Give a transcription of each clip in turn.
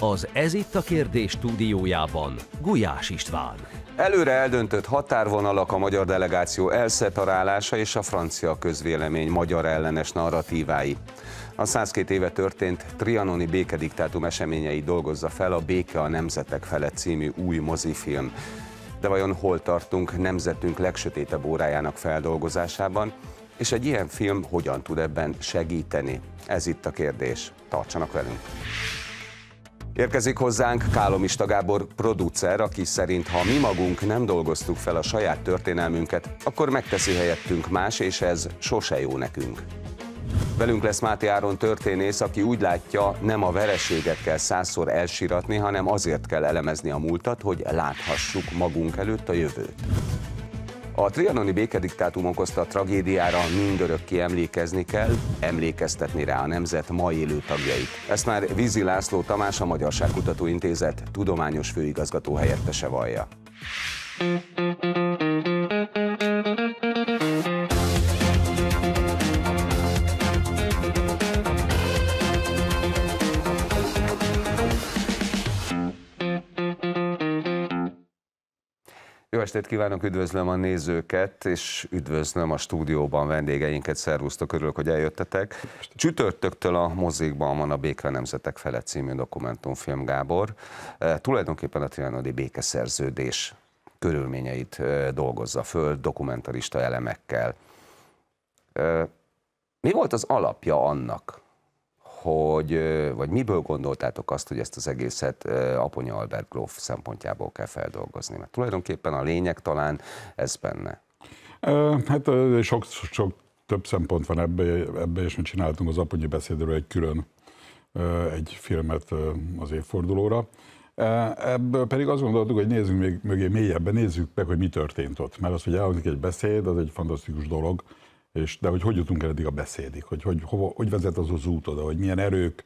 Az Ez itt a kérdés stúdiójában Gulyás István. Előre eldöntött határvonalak a magyar delegáció elszeparálása és a francia közvélemény magyar ellenes narratívái. A 102 éve történt trianoni békediktátum eseményei dolgozza fel a Béke a nemzetek felett című új mozifilm. De vajon hol tartunk nemzetünk legsötétebb órájának feldolgozásában, és egy ilyen film hogyan tud ebben segíteni? Ez itt a kérdés. Tartsanak velünk! Érkezik hozzánk Kálomista Gábor producer, aki szerint ha mi magunk nem dolgoztuk fel a saját történelmünket, akkor megteszi helyettünk más, és ez sose jó nekünk. Velünk lesz Máté Áron történész, aki úgy látja, nem a vereséget kell százszor elsiratni, hanem azért kell elemezni a múltat, hogy láthassuk magunk előtt a jövőt. A trianoni békediktátum okozta a tragédiára mindörökké emlékezni kell, emlékeztetni rá a nemzet ma élő tagjait. Ezt már Vízi László Tamás, a Magyarság Kutatóintézet tudományos főigazgató helyettese vallja. Jó estét kívánok, üdvözlöm a nézőket, és üdvözlöm a stúdióban vendégeinket, szervusztok, örülök, hogy eljöttetek. Csütörtöktől a mozikban van a Béke Nemzetek fele című dokumentumfilm, Gábor. E, tulajdonképpen a trianodi békeszerződés körülményeit e, dolgozza föl dokumentarista elemekkel. E, mi volt az alapja annak, hogy, vagy miből gondoltátok azt, hogy ezt az egészet Aponya Albert Gróf szempontjából kell feldolgozni? Mert tulajdonképpen a lényeg talán ez benne. Hát sok, sok több szempont van ebbe, ebbe és mi csináltunk az aponyi beszédről egy külön egy filmet az évfordulóra. Ebből pedig azt gondoltuk, hogy nézzünk még mögé mélyebben, nézzük meg, hogy mi történt ott. Mert az, hogy elhangzik egy beszéd, az egy fantasztikus dolog, és, de hogy hogy jutunk el eddig a beszédig, hogy hogy, hova, hogy vezet az az út oda, hogy milyen erők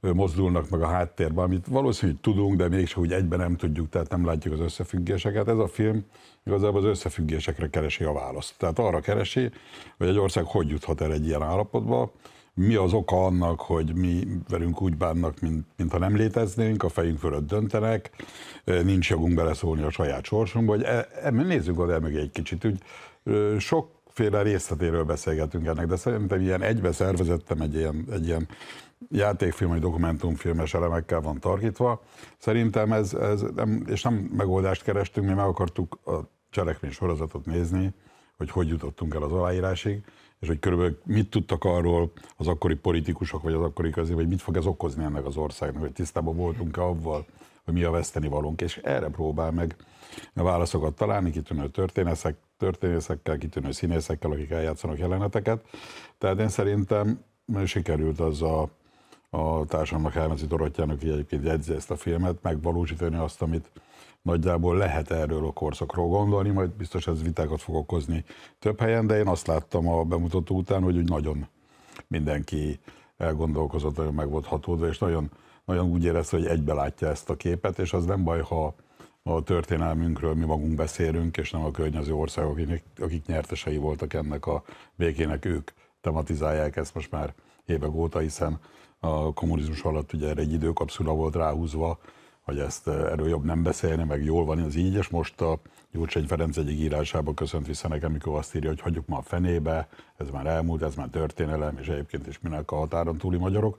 mozdulnak meg a háttérben, amit valószínűleg tudunk, de mégsem úgy egyben nem tudjuk, tehát nem látjuk az összefüggéseket. Ez a film igazából az összefüggésekre keresi a választ. Tehát arra keresi, hogy egy ország hogy juthat el egy ilyen állapotba, mi az oka annak, hogy mi velünk úgy bánnak, mint, mint nem léteznénk, a fejünk fölött döntenek, nincs jogunk beleszólni a saját sorsunkba, hogy e, e, nézzük oda meg egy kicsit, úgy sok féle részletéről beszélgetünk ennek, de szerintem ilyen egybe szervezettem egy ilyen, egy ilyen játékfilm vagy dokumentumfilmes elemekkel van tarkítva. Szerintem ez, ez nem, és nem megoldást kerestünk, mi meg akartuk a cselekmény sorozatot nézni, hogy hogy jutottunk el az aláírásig, és hogy körülbelül mit tudtak arról az akkori politikusok, vagy az akkori közé, vagy mit fog ez okozni ennek az országnak, hogy tisztában voltunk-e avval, hogy mi a veszteni valónk, és erre próbál meg válaszokat találni, kitűnő történeszek, történészekkel, kitűnő színészekkel, akik eljátszanak jeleneteket. Tehát én szerintem sikerült az a, a társamnak, Helmeci Dorottyának, aki egyébként jegyzi ezt a filmet, megvalósítani azt, amit nagyjából lehet erről a korszakról gondolni, majd biztos ez vitákat fog okozni több helyen, de én azt láttam a bemutató után, hogy úgy nagyon mindenki elgondolkozott, nagyon meg volt hatódva, és nagyon, nagyon úgy érezte, hogy egybe látja ezt a képet, és az nem baj, ha a történelmünkről mi magunk beszélünk, és nem a környező országok, akik, akik nyertesei voltak ennek a békének, ők tematizálják ezt most már évek óta, hiszen a kommunizmus alatt ugye erre egy időkapszula volt ráhúzva, hogy ezt erről jobb nem beszélni, meg jól van az így, és most a Gyurcsány Ferenc egyik írásába köszönt vissza nekem, amikor azt írja, hogy hagyjuk ma a fenébe, ez már elmúlt, ez már történelem, és egyébként is minek a határon túli magyarok.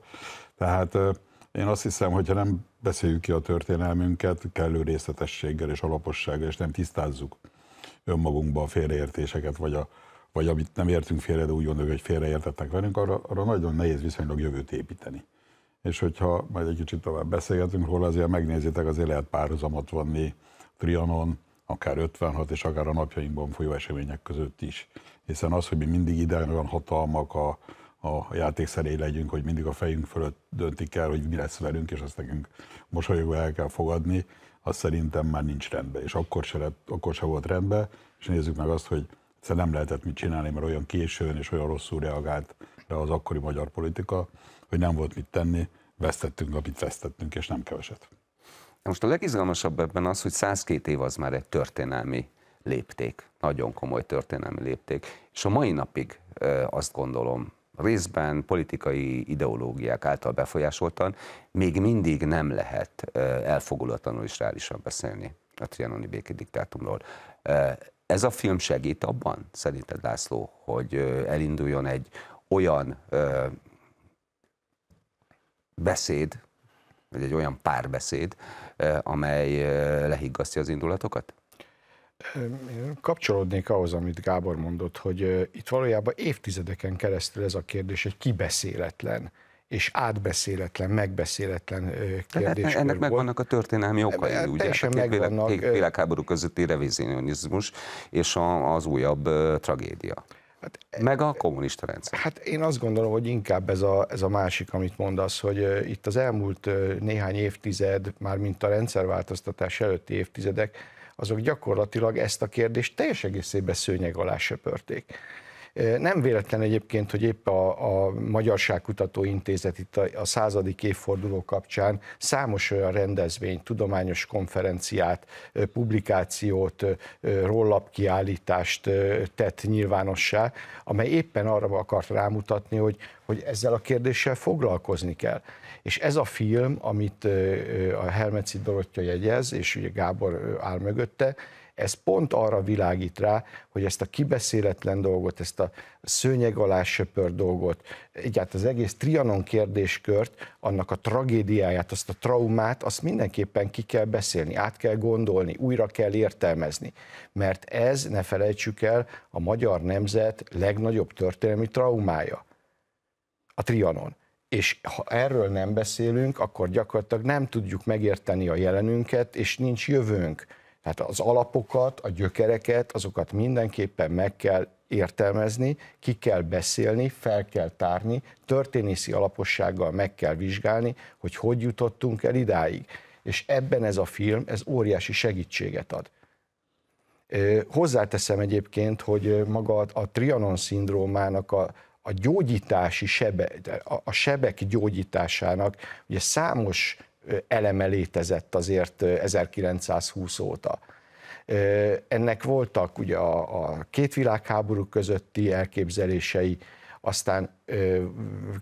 Tehát én azt hiszem, hogyha nem beszéljük ki a történelmünket kellő részletességgel és alapossággal, és nem tisztázzuk önmagunkba a félreértéseket, vagy, a, vagy amit nem értünk félre, de úgy gondoljuk, hogy félreértettek velünk, arra, arra nagyon nehéz viszonylag jövőt építeni. És hogyha majd egy kicsit tovább beszélgetünk róla, azért megnézitek, azért lehet párhuzamot vonni Trianon, akár 56 és akár a napjainkban folyó események között is. Hiszen az, hogy mi mindig ide olyan hatalmak a, a játékszeré legyünk, hogy mindig a fejünk fölött döntik el, hogy mi lesz velünk, és ezt nekünk mosolyogva el kell fogadni, az szerintem már nincs rendben. És akkor se, lett, akkor se volt rendben, és nézzük meg azt, hogy egyszerűen nem lehetett mit csinálni, mert olyan későn és olyan rosszul reagált rá az akkori magyar politika, hogy nem volt mit tenni, vesztettünk, amit vesztettünk, és nem keveset. Most a legizgalmasabb ebben az, hogy 102 év az már egy történelmi lépték, nagyon komoly történelmi lépték, és a mai napig azt gondolom, részben politikai ideológiák által befolyásoltan, még mindig nem lehet elfogulatlanul is reálisan beszélni a trianoni békediktátumról. Ez a film segít abban, szerinted László, hogy elinduljon egy olyan beszéd, vagy egy olyan párbeszéd, amely lehiggasztja az indulatokat? kapcsolódnék ahhoz, amit Gábor mondott, hogy itt valójában évtizedeken keresztül ez a kérdés egy kibeszéletlen és átbeszéletlen, megbeszéletlen kérdés. Hát ennek megvannak a történelmi okai, Ebben ugye? Teljesen a megvannak. világháború közötti revizionizmus és a, az újabb tragédia. Hát, Meg a kommunista rendszer. Hát én azt gondolom, hogy inkább ez a, ez a másik, amit mondasz, hogy itt az elmúlt néhány évtized, már mint a rendszerváltoztatás előtti évtizedek, azok gyakorlatilag ezt a kérdést teljes egészében szőnyeg alá söpörték. Nem véletlen egyébként, hogy épp a, a Kutató Intézet itt a, a századik évforduló kapcsán számos olyan rendezvényt, tudományos konferenciát, publikációt, rollapkiállítást tett nyilvánossá, amely éppen arra akart rámutatni, hogy, hogy ezzel a kérdéssel foglalkozni kell. És ez a film, amit a Hermeci Dorottya jegyez, és ugye Gábor áll mögötte, ez pont arra világít rá, hogy ezt a kibeszéletlen dolgot, ezt a szőnyeg alá söpör dolgot, egyáltalán az egész trianon kérdéskört, annak a tragédiáját, azt a traumát, azt mindenképpen ki kell beszélni, át kell gondolni, újra kell értelmezni. Mert ez, ne felejtsük el, a magyar nemzet legnagyobb történelmi traumája. A trianon és ha erről nem beszélünk, akkor gyakorlatilag nem tudjuk megérteni a jelenünket, és nincs jövőnk. Tehát az alapokat, a gyökereket, azokat mindenképpen meg kell értelmezni, ki kell beszélni, fel kell tárni, történészi alapossággal meg kell vizsgálni, hogy hogy jutottunk el idáig. És ebben ez a film, ez óriási segítséget ad. Hozzáteszem egyébként, hogy maga a Trianon szindrómának a a gyógyítási sebe, a sebek gyógyításának ugye számos eleme létezett azért 1920 óta. Ennek voltak ugye a, a két világháború közötti elképzelései, aztán ö,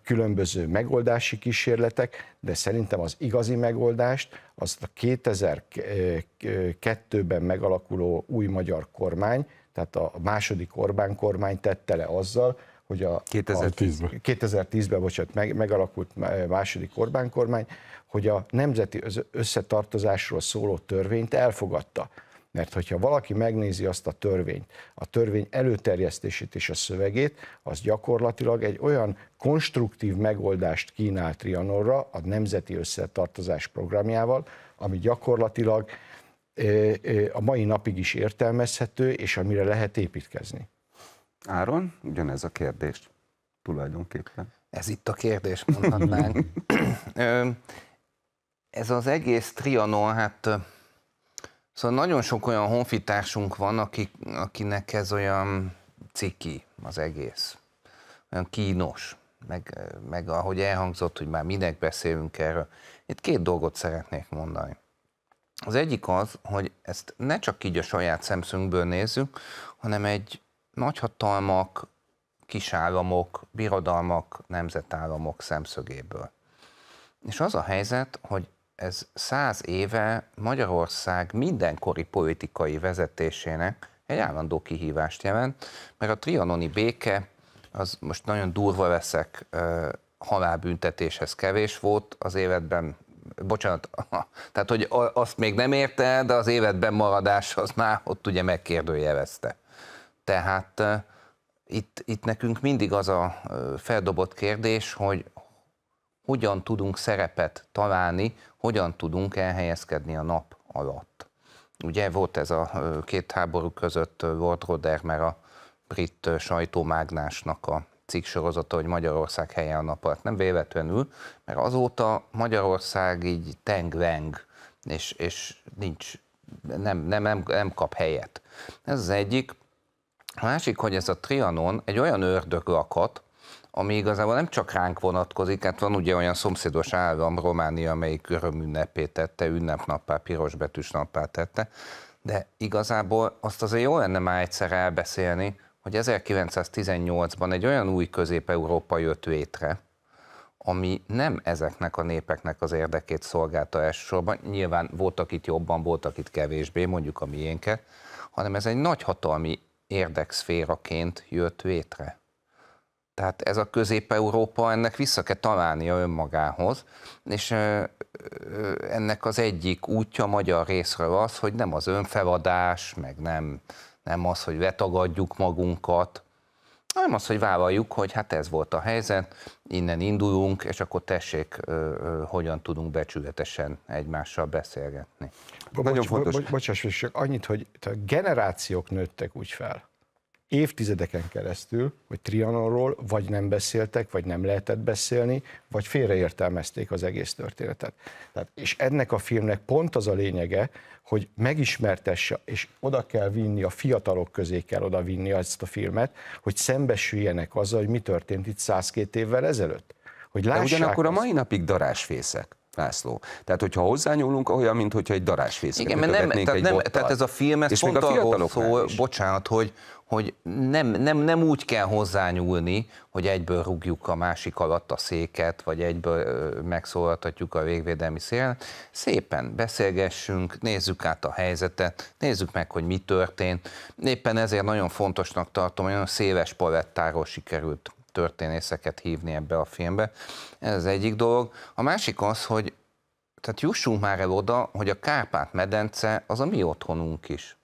különböző megoldási kísérletek, de szerintem az igazi megoldást az a 2002-ben megalakuló új magyar kormány, tehát a második Orbán kormány tette le azzal, hogy a 2010-ben, 2010-ben bocsánat, meg, megalakult e, második Orbán kormány, hogy a nemzeti összetartozásról szóló törvényt elfogadta. Mert hogyha valaki megnézi azt a törvényt, a törvény előterjesztését és a szövegét, az gyakorlatilag egy olyan konstruktív megoldást kínál Trianonra a Nemzeti Összetartozás programjával, ami gyakorlatilag e, e, a mai napig is értelmezhető, és amire lehet építkezni. Áron, ugyanez a kérdés tulajdonképpen. Ez itt a kérdés, mondhatnánk. ez az egész trianon, hát szóval nagyon sok olyan honfitársunk van, akik, akinek ez olyan ciki az egész, olyan kínos, meg, meg ahogy elhangzott, hogy már minek beszélünk erről. Itt két dolgot szeretnék mondani. Az egyik az, hogy ezt ne csak így a saját szemszünkből nézzük, hanem egy nagyhatalmak, kisállamok, birodalmak, nemzetállamok szemszögéből. És az a helyzet, hogy ez száz éve Magyarország mindenkori politikai vezetésének egy állandó kihívást jelent, mert a trianoni béke, az most nagyon durva veszek, halálbüntetéshez kevés volt az életben, bocsánat, tehát hogy azt még nem érte, de az életben maradás az már ott ugye megkérdőjelezte. Tehát itt, itt nekünk mindig az a feldobott kérdés, hogy hogyan tudunk szerepet találni, hogyan tudunk elhelyezkedni a nap alatt. Ugye volt ez a két háború között Lord mert a brit sajtómágnásnak a cikk sorozata, hogy Magyarország helye a nap alatt. Nem véletlenül, mert azóta Magyarország így tengveng, és, és nincs, nem, nem, nem, nem kap helyet. Ez az egyik. A másik, hogy ez a Trianon egy olyan ördög lakat, ami igazából nem csak ránk vonatkozik, hát van ugye olyan szomszédos állam, Románia, amelyik ünnepét tette, ünnepnappá, pirosbetűs nappá tette, de igazából azt azért jó lenne már egyszer elbeszélni, hogy 1918-ban egy olyan új közép-európa jött létre, ami nem ezeknek a népeknek az érdekét szolgálta elsősorban, nyilván voltak itt jobban, voltak itt kevésbé, mondjuk a miénket, hanem ez egy nagy hatalmi érdekszféraként jött vétre. Tehát ez a Közép-Európa, ennek vissza kell találnia önmagához, és ennek az egyik útja magyar részről az, hogy nem az önfeladás, meg nem, nem az, hogy vetagadjuk magunkat, hanem az, hogy vállaljuk, hogy hát ez volt a helyzet, innen indulunk, és akkor tessék, hogyan tudunk becsületesen egymással beszélgetni. Nagyon bocs, fontos. Bo- bocsáss, annyit, hogy a generációk nőttek úgy fel, évtizedeken keresztül, hogy Trianonról vagy nem beszéltek, vagy nem lehetett beszélni, vagy félreértelmezték az egész történetet. Tehát, és ennek a filmnek pont az a lényege, hogy megismertesse, és oda kell vinni, a fiatalok közé kell oda vinni ezt a filmet, hogy szembesüljenek azzal, hogy mi történt itt 102 évvel ezelőtt. Hogy De ugyanakkor a mai napig darásfészek. László. Tehát, hogyha hozzányúlunk, olyan, mint hogyha egy darásfészeket Igen, mert nem, tehát, nem, tehát ez a film, ez és pont a arról szól, bocsánat, hogy, hogy nem, nem, nem úgy kell hozzányúlni, hogy egyből rúgjuk a másik alatt a széket, vagy egyből megszólaltatjuk a végvédelmi szél. Szépen beszélgessünk, nézzük át a helyzetet, nézzük meg, hogy mi történt. Éppen ezért nagyon fontosnak tartom, hogy nagyon széles palettáról sikerült történészeket hívni ebbe a filmbe. Ez az egyik dolog. A másik az, hogy tehát jussunk már el oda, hogy a Kárpát-medence az a mi otthonunk is.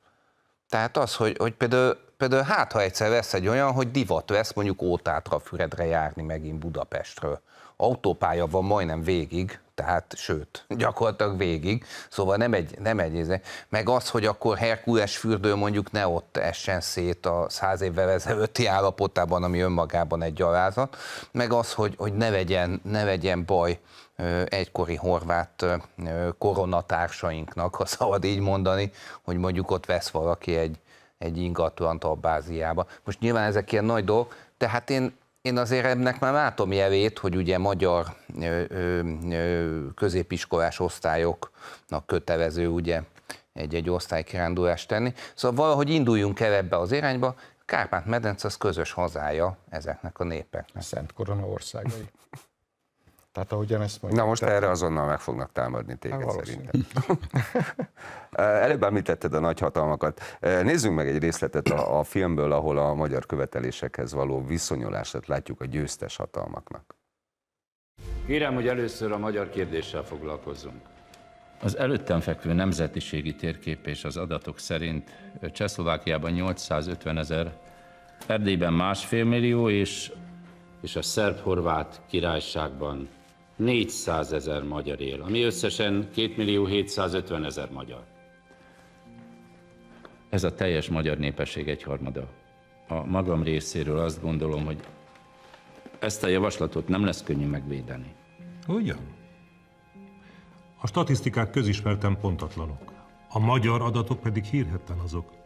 Tehát az, hogy, hogy például például hát, ha egyszer lesz egy olyan, hogy divat lesz mondjuk Ótátra, Füredre járni megint Budapestről. Autópálya van majdnem végig, tehát sőt, gyakorlatilag végig, szóval nem egy, nem egy meg az, hogy akkor Herkules fürdő mondjuk ne ott essen szét a száz évvel ezelőtti állapotában, ami önmagában egy gyalázat, meg az, hogy, hogy ne, vegyen, ne vegyen baj egykori horvát koronatársainknak, ha szabad így mondani, hogy mondjuk ott vesz valaki egy egy ingatlant Abbáziába. Most nyilván ezek ilyen nagy dolgok, tehát én, én azért ennek már látom jelét, hogy ugye magyar ö, ö, ö, középiskolás osztályoknak kötelező ugye egy-egy osztálykirándulást tenni. Szóval valahogy induljunk el ebbe az irányba, Kárpát-medence az közös hazája ezeknek a népeknek. Szent Korona országai. Tehát ahogyan ezt mondjuk. Na most tehát... erre azonnal meg fognak támadni téged hát, szerintem. Előbb említetted a nagyhatalmakat. Nézzünk meg egy részletet a, a filmből, ahol a magyar követelésekhez való viszonyulását látjuk a győztes hatalmaknak. Kérem, hogy először a magyar kérdéssel foglalkozzunk. Az előttem fekvő nemzetiségi térkép és az adatok szerint Csehszlovákiában 850 ezer, Erdélyben másfél millió, és, és a szerb-horvát királyságban 400 ezer magyar él, ami összesen 2 millió 750 ezer magyar. Ez a teljes magyar népesség egyharmada. A magam részéről azt gondolom, hogy ezt a javaslatot nem lesz könnyű megvédeni. Ugyan? A statisztikák közismerten pontatlanok, a magyar adatok pedig hírhetten azok.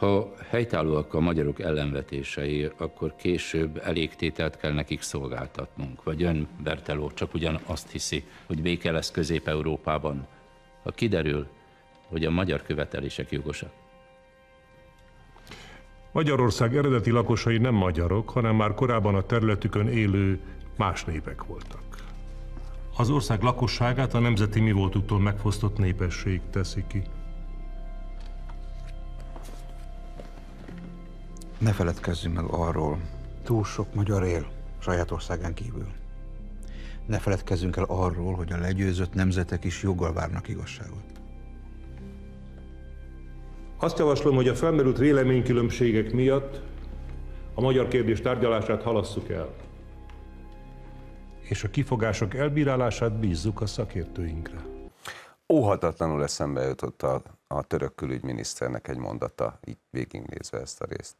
Ha helytállóak a magyarok ellenvetései, akkor később elégtételt kell nekik szolgáltatnunk. Vagy ön, Berteló, csak ugyan azt hiszi, hogy béke lesz Közép-Európában. Ha kiderül, hogy a magyar követelések jogosak. Magyarország eredeti lakosai nem magyarok, hanem már korábban a területükön élő más népek voltak. Az ország lakosságát a nemzeti mi voltuktól megfosztott népesség teszi ki. Ne feledkezzünk meg arról, túl sok magyar él saját országán kívül. Ne feledkezzünk el arról, hogy a legyőzött nemzetek is joggal várnak igazságot. Azt javaslom, hogy a felmerült véleménykülönbségek miatt a magyar kérdés tárgyalását halasszuk el. És a kifogások elbírálását bízzuk a szakértőinkre. Óhatatlanul eszembe jutott a, a török külügyminiszternek egy mondata, így végignézve ezt a részt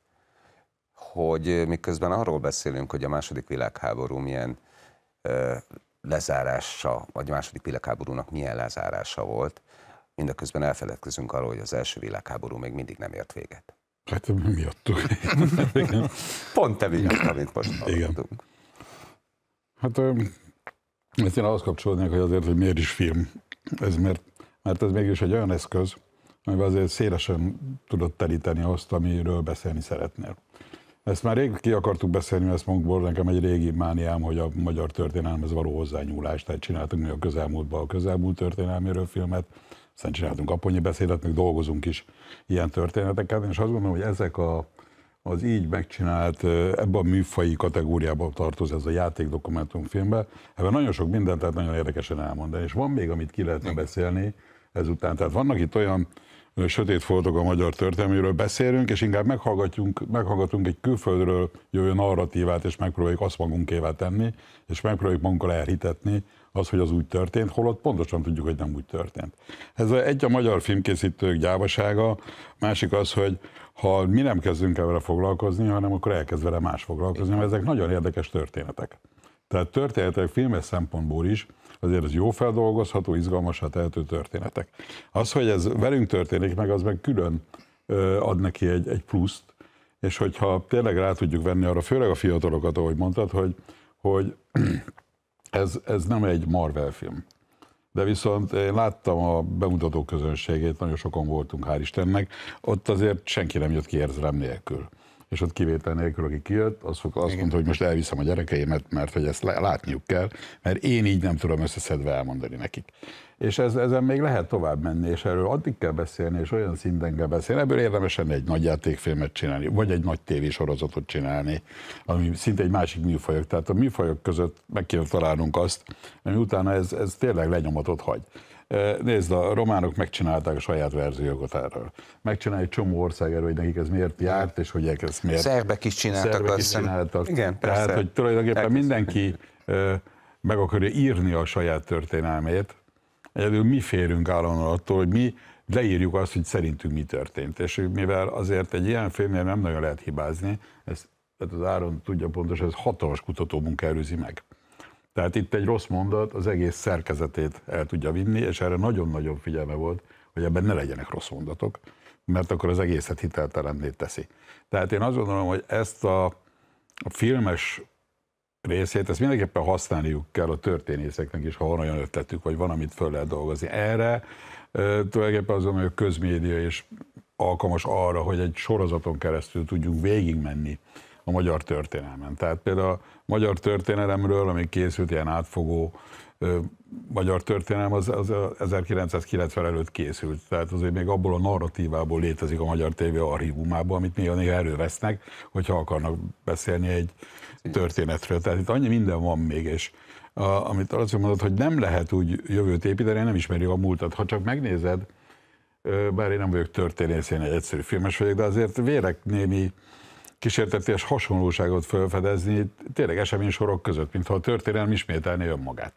hogy miközben arról beszélünk, hogy a második világháború milyen ö, lezárása, vagy a második világháborúnak milyen lezárása volt, mindeközben elfeledkezünk arról, hogy az első világháború még mindig nem ért véget. Hát miattuk. Pont miatt, amit most hallottunk. Hát ezt én ahhoz kapcsolódnék, hogy azért, hogy miért is film. Ez mert, mert ez mégis egy olyan eszköz, amivel azért szélesen tudod telíteni azt, amiről beszélni szeretnél. Ezt már rég ki akartuk beszélni, ezt magunkból nekem egy régi mániám, hogy a magyar történelmhez való hozzányúlás. Tehát csináltunk mi a közelmúltba a közelmúlt történelméről filmet, aztán csináltunk aponyi beszédet, meg dolgozunk is ilyen történeteket, és azt gondolom, hogy ezek a, az így megcsinált, ebben a műfai kategóriába tartoz ez a játékdokumentumfilmbe. Ebben nagyon sok mindent, tehát nagyon érdekesen elmondani. És van még, amit ki lehetne beszélni ezután. Tehát vannak itt olyan sötét fordog a magyar történelméről beszélünk, és inkább meghallgatjunk, meghallgatunk egy külföldről jövő narratívát, és megpróbáljuk azt magunkével tenni, és megpróbáljuk magunkkal elhitetni az, hogy az úgy történt, holott pontosan tudjuk, hogy nem úgy történt. Ez egy a magyar filmkészítők gyávasága, másik az, hogy ha mi nem kezdünk el vele foglalkozni, hanem akkor elkezd vele más foglalkozni, mert ezek nagyon érdekes történetek. Tehát történetek filmes szempontból is, azért az jó feldolgozható, izgalmasá tehető történetek. Az, hogy ez velünk történik meg, az meg külön ad neki egy, egy pluszt, és hogyha tényleg rá tudjuk venni arra, főleg a fiatalokat, ahogy mondtad, hogy, hogy ez, ez nem egy Marvel film. De viszont én láttam a bemutató közönségét, nagyon sokan voltunk, hál' Istennek, ott azért senki nem jött ki érzelem nélkül és ott kivétel nélkül, aki kijött, az azt Igen. mondta, hogy most elviszem a gyerekeimet, mert hogy ezt látniuk kell, mert én így nem tudom összeszedve elmondani nekik. És ez, ezen még lehet tovább menni, és erről addig kell beszélni, és olyan szinten kell beszélni. Ebből érdemesen egy nagy játékfilmet csinálni, vagy egy nagy tévésorozatot csinálni, ami szinte egy másik műfajok. Tehát a műfajok között meg kell találnunk azt, ami utána ez, ez tényleg lenyomatot hagy. Nézd, a románok megcsinálták a saját verziókat erről. Megcsinálják, egy csomó ország erről, hogy nekik ez miért járt, és hogy ez miért. Szerbek is csináltak. Szerbek is csináltak. Igen, persze. Tehát, hogy tulajdonképpen Elkezdem. mindenki meg akarja írni a saját történelmét. Egyedül mi férünk állandóan attól, hogy mi leírjuk azt, hogy szerintünk mi történt. És mivel azért egy ilyen filmnél nem nagyon lehet hibázni, ez, tehát az Áron tudja pontosan, ez hatalmas kutatómunka előzi meg. Tehát itt egy rossz mondat az egész szerkezetét el tudja vinni, és erre nagyon-nagyon figyelme volt, hogy ebben ne legyenek rossz mondatok, mert akkor az egészet hiteltelenné teszi. Tehát én azt gondolom, hogy ezt a, a filmes részét, ezt mindenképpen használniuk kell a történészeknek is, ha van olyan ötletük, vagy van, amit föl lehet dolgozni. Erre tulajdonképpen azon, hogy a közmédia is alkalmas arra, hogy egy sorozaton keresztül tudjunk végigmenni a magyar történelmen. Tehát például a magyar történelemről, ami készült ilyen átfogó magyar történelem az, az 1990 előtt készült, tehát azért még abból a narratívából létezik a Magyar tévé archívumában, amit még néha erővesznek, hogyha akarnak beszélni egy történetről. Tehát itt annyi minden van még, és a, amit azt mondod, hogy nem lehet úgy jövőt építeni, nem ismeri a múltat. Ha csak megnézed, bár én nem vagyok történész, én egy egyszerű filmes vagyok, de azért vérek némi kísérteties hasonlóságot felfedezni tényleg sorok között, mintha a történelem ismételné önmagát.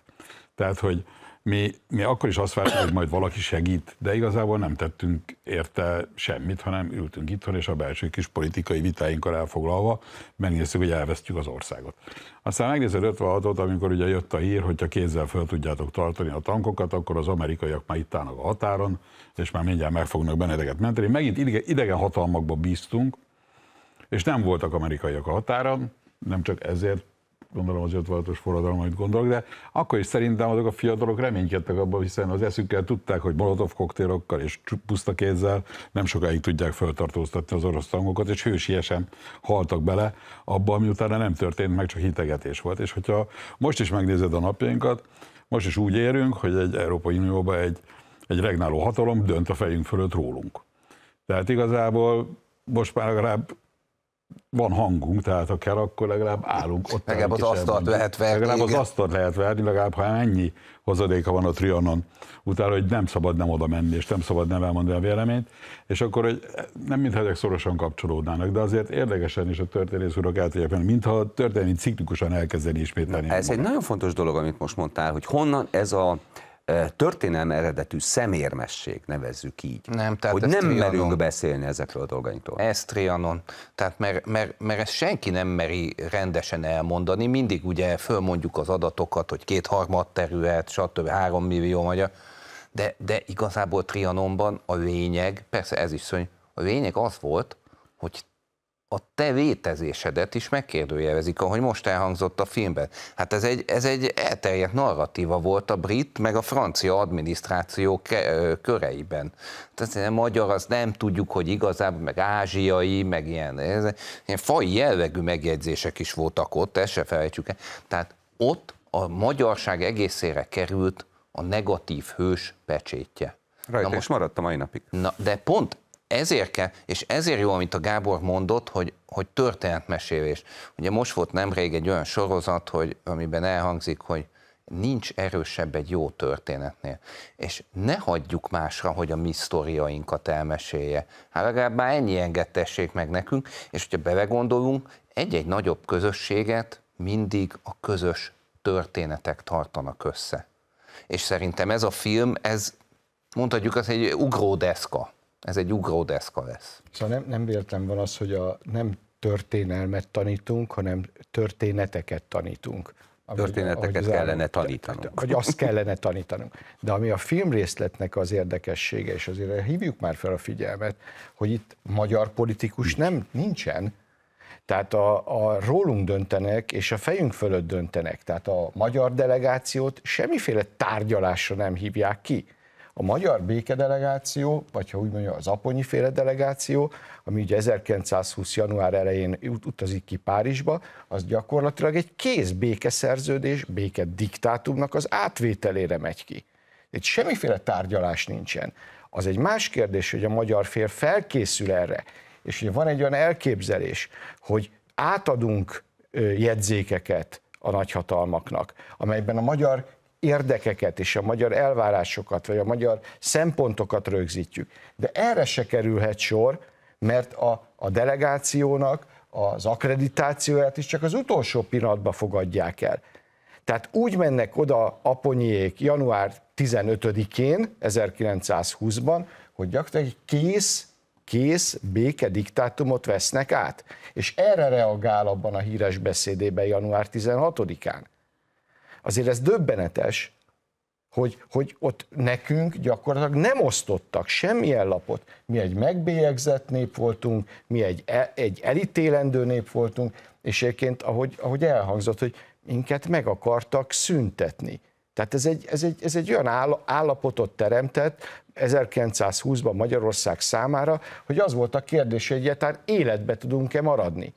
Tehát, hogy mi, mi akkor is azt vártuk, hogy majd valaki segít, de igazából nem tettünk érte semmit, hanem ültünk itthon, és a belső kis politikai vitáinkkal elfoglalva megnéztük, hogy elvesztjük az országot. Aztán megnézed 56-ot, amikor ugye jött a hír, hogy ha kézzel föl tudjátok tartani a tankokat, akkor az amerikaiak már itt állnak a határon, és már mindjárt meg fognak benneteket menteni. Megint idegen hatalmakba bíztunk, és nem voltak amerikaiak a határon, nem csak ezért gondolom az 56-os forradalmait gondolok, de akkor is szerintem azok a fiatalok reménykedtek abban, hiszen az eszükkel tudták, hogy molotov koktélokkal és puszta kézzel nem sokáig tudják feltartóztatni az orosz tangokat, és hősiesen haltak bele abban, ami utána nem történt meg, csak hitegetés volt. És hogyha most is megnézed a napjainkat, most is úgy érünk, hogy egy Európai Unióban egy, egy regnáló hatalom dönt a fejünk fölött rólunk. Tehát igazából most már legalább van hangunk, tehát ha kell, akkor legalább állunk ott. Legalább az asztalt lehet verni. Legalább igen. az asztalt lehet verni, legalább ha ennyi hozadéka van a Trianon utána, hogy nem szabad nem oda menni, és nem szabad nem elmondani a véleményt, és akkor, hogy nem mintha ezek szorosan kapcsolódnának, de azért érdekesen is a történész urak el tudják menni, mintha történelmi ciklikusan elkezdeni ismételni. Na, ez magát. egy nagyon fontos dolog, amit most mondtál, hogy honnan ez a történelmi eredetű szemérmesség, nevezzük így, nem, tehát hogy nem trianon. merünk beszélni ezekről a dolgainktól. Ez trianon, tehát mert, mert, mert ezt senki nem meri rendesen elmondani, mindig ugye fölmondjuk az adatokat, hogy két harmad terület, stb. három millió magyar, de, de igazából Trianonban a lényeg, persze ez is szörny, a lényeg az volt, hogy a te létezésedet is megkérdőjelezik, ahogy most elhangzott a filmben. Hát ez egy, ez egy elterjedt narratíva volt a brit, meg a francia adminisztráció köreiben. Tehát a magyar, az nem tudjuk, hogy igazából, meg ázsiai, meg ilyen, ez, ilyen fai jellegű megjegyzések is voltak ott, ezt se felejtjük el. Tehát ott a magyarság egészére került a negatív hős pecsétje. Rajta na most, is maradt a mai napig. Na, de pont ezért kell, és ezért jó, amit a Gábor mondott, hogy, hogy történetmesélés. Ugye most volt nemrég egy olyan sorozat, hogy, amiben elhangzik, hogy nincs erősebb egy jó történetnél. És ne hagyjuk másra, hogy a mi sztoriainkat elmesélje. Hát legalább már ennyi engedtessék meg nekünk, és hogyha belegondolunk, egy-egy nagyobb közösséget mindig a közös történetek tartanak össze. És szerintem ez a film, ez mondhatjuk az egy ugródeszka. Ez egy ugródeszka lesz. Szóval nem, nem véletlen van az, hogy a, nem történelmet tanítunk, hanem történeteket tanítunk. Ami, történeteket ahogy kellene tanítanunk. Hogy azt kellene tanítanunk. De ami a filmrészletnek az érdekessége, és azért hívjuk már fel a figyelmet, hogy itt magyar politikus nem, nincsen, tehát a, a rólunk döntenek, és a fejünk fölött döntenek. Tehát a magyar delegációt semmiféle tárgyalásra nem hívják ki. A magyar békedelegáció, vagy ha úgy mondja, az aponyi féle delegáció, ami ugye 1920. január elején utazik ki Párizsba, az gyakorlatilag egy kéz békeszerződés, béke diktátumnak az átvételére megy ki. Itt semmiféle tárgyalás nincsen. Az egy más kérdés, hogy a magyar fél felkészül erre, és ugye van egy olyan elképzelés, hogy átadunk jegyzékeket a nagyhatalmaknak, amelyben a magyar érdekeket és a magyar elvárásokat, vagy a magyar szempontokat rögzítjük. De erre se kerülhet sor, mert a, a delegációnak az akkreditációját is csak az utolsó pillanatban fogadják el. Tehát úgy mennek oda Aponyiék január 15-én, 1920-ban, hogy gyakorlatilag kész, kész béke diktátumot vesznek át. És erre reagál abban a híres beszédében január 16-án. Azért ez döbbenetes, hogy, hogy ott nekünk gyakorlatilag nem osztottak semmilyen lapot. Mi egy megbélyegzett nép voltunk, mi egy, e, egy elítélendő nép voltunk, és egyébként, ahogy, ahogy elhangzott, hogy minket meg akartak szüntetni. Tehát ez egy, ez egy, ez egy olyan állapotot teremtett 1920-ban Magyarország számára, hogy az volt a kérdés, hogy egyáltalán életbe tudunk-e maradni.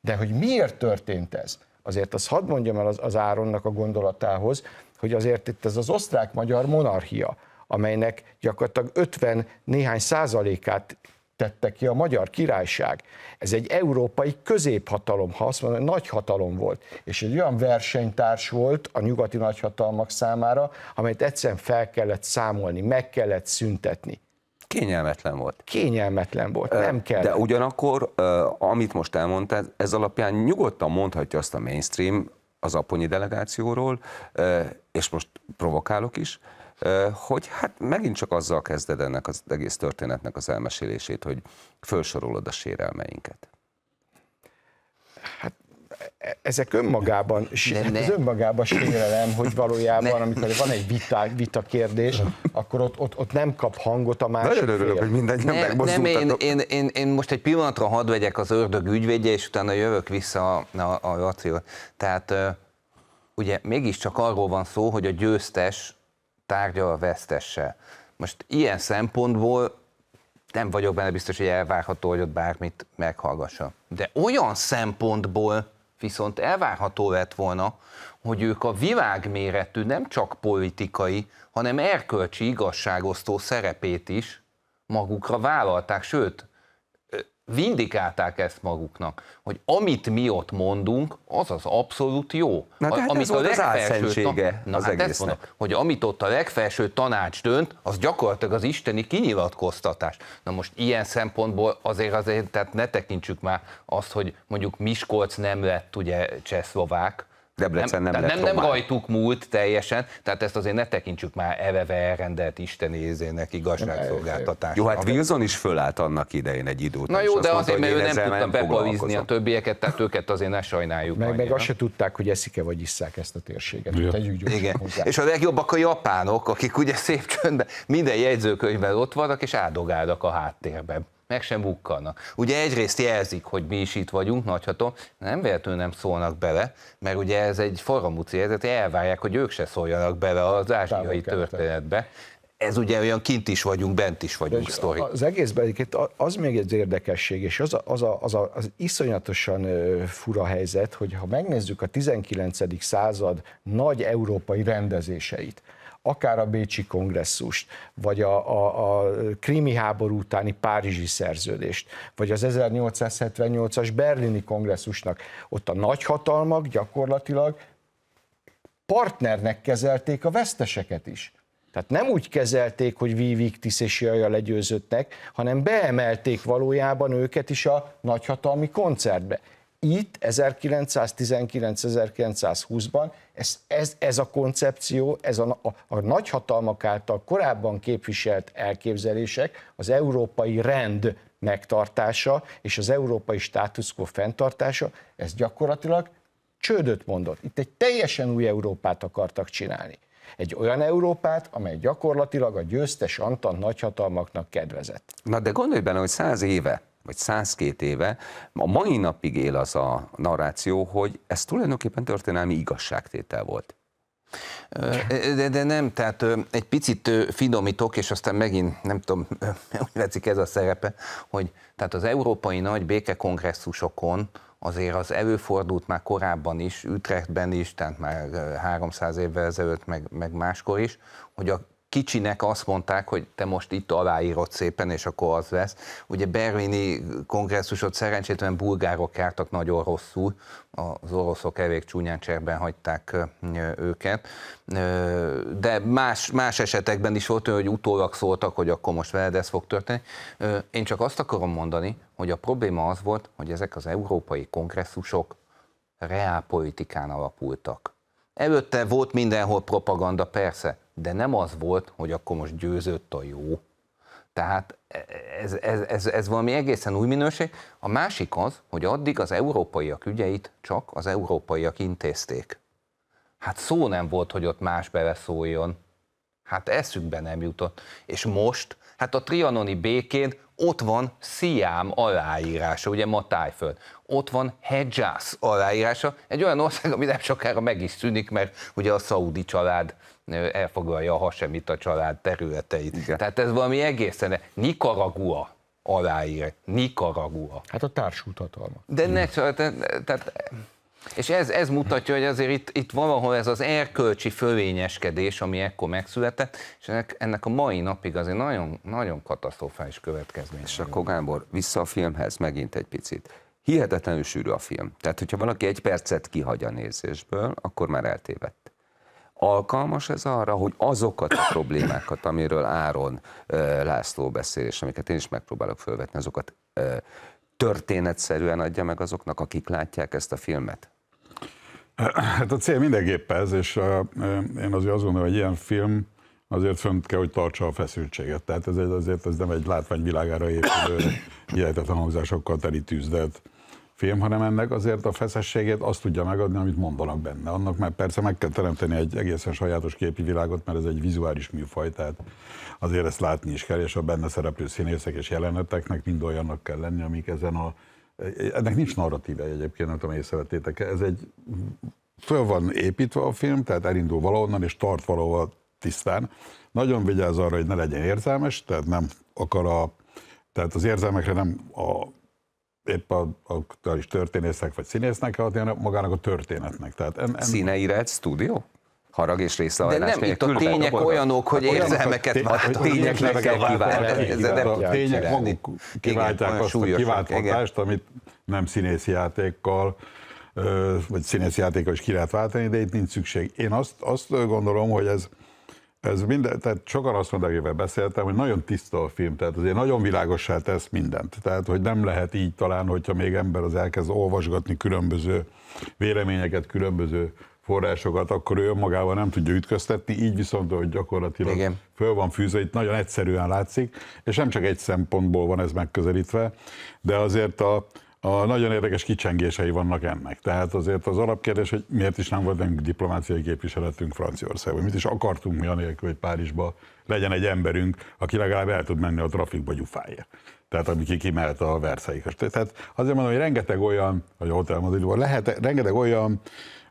De hogy miért történt ez? azért azt hadd mondjam el az, az Áronnak a gondolatához, hogy azért itt ez az osztrák-magyar monarchia, amelynek gyakorlatilag 50 néhány százalékát tette ki a magyar királyság. Ez egy európai középhatalom, ha azt mondom, nagy hatalom volt, és egy olyan versenytárs volt a nyugati nagyhatalmak számára, amelyet egyszerűen fel kellett számolni, meg kellett szüntetni. Kényelmetlen volt. Kényelmetlen volt, nem kell. De ugyanakkor, amit most elmondtál, ez alapján nyugodtan mondhatja azt a mainstream az aponyi delegációról, és most provokálok is, hogy hát megint csak azzal kezded ennek az egész történetnek az elmesélését, hogy felsorolod a sérelmeinket. Hát ezek önmagában, nem, hát nem. Ez önmagában sérelem, hogy valójában, nem. amikor van egy vita, vita kérdés, akkor ott, ott, ott nem kap hangot a másik Nagyon örülök, hogy mindegy, nem, nem én, én, én, én, most egy pillanatra hadd vegyek az ördög ügyvédje, és utána jövök vissza a, a, a racióra. Tehát ugye mégiscsak arról van szó, hogy a győztes tárgyal a vesztesse. Most ilyen szempontból nem vagyok benne biztos, hogy elvárható, hogy ott bármit meghallgassa. De olyan szempontból Viszont elvárható lett volna, hogy ők a világméretű, nem csak politikai, hanem erkölcsi igazságosztó szerepét is magukra vállalták, sőt, vindikálták ezt maguknak, hogy amit mi ott mondunk, az az abszolút jó. Na, a, amit hát ez a legfelső az, tan- na, az hát egésznek. Mondom, hogy amit ott a legfelső tanács dönt, az gyakorlatilag az isteni kinyilatkoztatás. Na most ilyen szempontból azért azért, tehát ne tekintsük már azt, hogy mondjuk Miskolc nem lett ugye csehszlovák, Debrecen nem, nem lett nem, nem rajtuk múlt teljesen, tehát ezt azért ne tekintsük már eveve elrendelt istenézének igazságszolgáltatás. Jó, hát Wilson is fölállt annak idején egy időt. Na jó, de azt azért, mert ő nem tudta bepavizni a többieket, tehát őket azért ne sajnáljuk. Meg, meg azt se tudták, hogy eszik-e vagy isszák ezt a térséget. Ja. Igen. Hozzá. És a legjobbak a japánok, akik ugye szép csöndben minden jegyzőkönyvben ott vannak, és áldogálnak a háttérben meg sem bukkannak. Ugye egyrészt jelzik, hogy mi is itt vagyunk, nagyhatom, nem véletlenül nem szólnak bele, mert ugye ez egy forramúci helyzet, elvárják, hogy ők se szóljanak bele az ázsiai történetbe. Ez ugye olyan kint is vagyunk, bent is vagyunk sztori. Az egészben egyébként az még egy érdekesség, és az, a, az, a, az, a, az iszonyatosan fura helyzet, hogy ha megnézzük a 19. század nagy európai rendezéseit, akár a Bécsi kongresszust, vagy a, a, a krími háború utáni Párizsi szerződést, vagy az 1878-as berlini kongresszusnak, ott a nagyhatalmak gyakorlatilag partnernek kezelték a veszteseket is. Tehát nem úgy kezelték, hogy vívik Tisz és Jaja legyőzöttek, hanem beemelték valójában őket is a nagyhatalmi koncertbe itt 1919-1920-ban ez, ez, ez a koncepció, ez a, a, a nagyhatalmak által korábban képviselt elképzelések, az európai rend megtartása és az európai státuszkó fenntartása, ez gyakorlatilag csődöt mondott. Itt egy teljesen új Európát akartak csinálni. Egy olyan Európát, amely gyakorlatilag a győztes Antan nagyhatalmaknak kedvezett. Na de gondolj benne, hogy száz éve vagy 102 éve, a mai napig él az a narráció, hogy ez tulajdonképpen történelmi igazságtétel volt. De, de nem, tehát egy picit finomítok, és aztán megint, nem tudom, úgy látszik ez a szerepe, hogy tehát az európai nagy békekongresszusokon azért az előfordult már korábban is, Utrechtben is, tehát már 300 évvel ezelőtt, meg, meg máskor is, hogy a kicsinek azt mondták, hogy te most itt aláírod szépen, és akkor az lesz. Ugye berlini kongresszusot szerencsétlen bulgárok jártak nagyon rosszul, az oroszok elég csúnyán cserben hagyták őket, de más, más esetekben is volt olyan, hogy utólag szóltak, hogy akkor most veled ez fog történni. Én csak azt akarom mondani, hogy a probléma az volt, hogy ezek az európai kongresszusok reálpolitikán alapultak Előtte volt mindenhol propaganda, persze, de nem az volt, hogy akkor most győzött a jó. Tehát ez, ez, ez, ez valami egészen új minőség. A másik az, hogy addig az európaiak ügyeit csak az európaiak intézték. Hát szó nem volt, hogy ott más beleszóljon. Hát eszükbe nem jutott. És most Hát a trianoni békén ott van Sziám aláírása, ugye ma Tájföld. Ott van Hedzsász aláírása, egy olyan ország, ami nem sokára meg is szűnik, mert ugye a szaudi család elfoglalja a a család területeit. Igen. Tehát ez valami egészen, Nikaragua aláír, Nikaragua. Hát a társult hatalma. De ne, tehát és ez, ez mutatja, hogy azért itt, itt valahol ez az erkölcsi fölényeskedés, ami ekkor megszületett, és ennek, ennek a mai napig azért nagyon, nagyon katasztrofális következmény. És akkor Gábor, vissza a filmhez megint egy picit. Hihetetlenül sűrű a film. Tehát, hogyha valaki egy percet kihagy a nézésből, akkor már eltévedt alkalmas ez arra, hogy azokat a problémákat, amiről Áron László beszél, és amiket én is megpróbálok felvetni, azokat történetszerűen adja meg azoknak, akik látják ezt a filmet? Hát a cél mindenképp ez, és én azért azt gondolom, hogy ilyen film azért fönt kell, hogy tartsa a feszültséget. Tehát ez egy, azért ez nem egy látványvilágára épülő, hihetetlen hangzásokkal teli tűzdet film, hanem ennek azért a feszességét azt tudja megadni, amit mondanak benne. Annak már persze meg kell teremteni egy egészen sajátos képi világot, mert ez egy vizuális műfaj, tehát azért ezt látni is kell, és a benne szereplő színészek és jeleneteknek mind olyannak kell lenni, amik ezen a ennek nincs narratíve egyébként, nem tudom, észrevettétek Ez egy, föl van építve a film, tehát elindul valahonnan, és tart valahol tisztán. Nagyon vigyáz arra, hogy ne legyen érzelmes, tehát nem akar a, tehát az érzelmekre nem a épp a, a, a is történészek vagy színésznek kell adni, hanem magának a történetnek. Tehát en, en... Színeire egy stúdió? harag és részlehajlás. De nem, itt hát a tények olyanok, hogy érzelmeket tények Tényeknek kell kiváltani. Tények maguk kiválták azt a kiváltatást, amit nem színészi játékkal, vagy színészi játékkal is ki lehet váltani, de itt nincs szükség. Én azt, azt gondolom, hogy ez, ez minden, tehát sokan azt mondták, akivel beszéltem, hogy nagyon tiszta a film, tehát azért nagyon világosá tesz mindent. Tehát, hogy nem lehet így talán, hogyha még ember az elkezd olvasgatni különböző véleményeket, különböző forrásokat, akkor ő magával nem tudja ütköztetni, így viszont, hogy gyakorlatilag Igen. föl van fűzve, itt nagyon egyszerűen látszik, és nem csak egy szempontból van ez megközelítve, de azért a, a nagyon érdekes kicsengései vannak ennek. Tehát azért az alapkérdés, hogy miért is nem volt nekünk diplomáciai képviseletünk Franciaországban. Mit is akartunk mi anélkül, hogy Párizsba legyen egy emberünk, aki legalább el tud menni a trafikba gyufáért. Tehát ki kimelt a verszeikest. Tehát azért mondom, hogy rengeteg olyan, vagy a hotel lehet, rengeteg olyan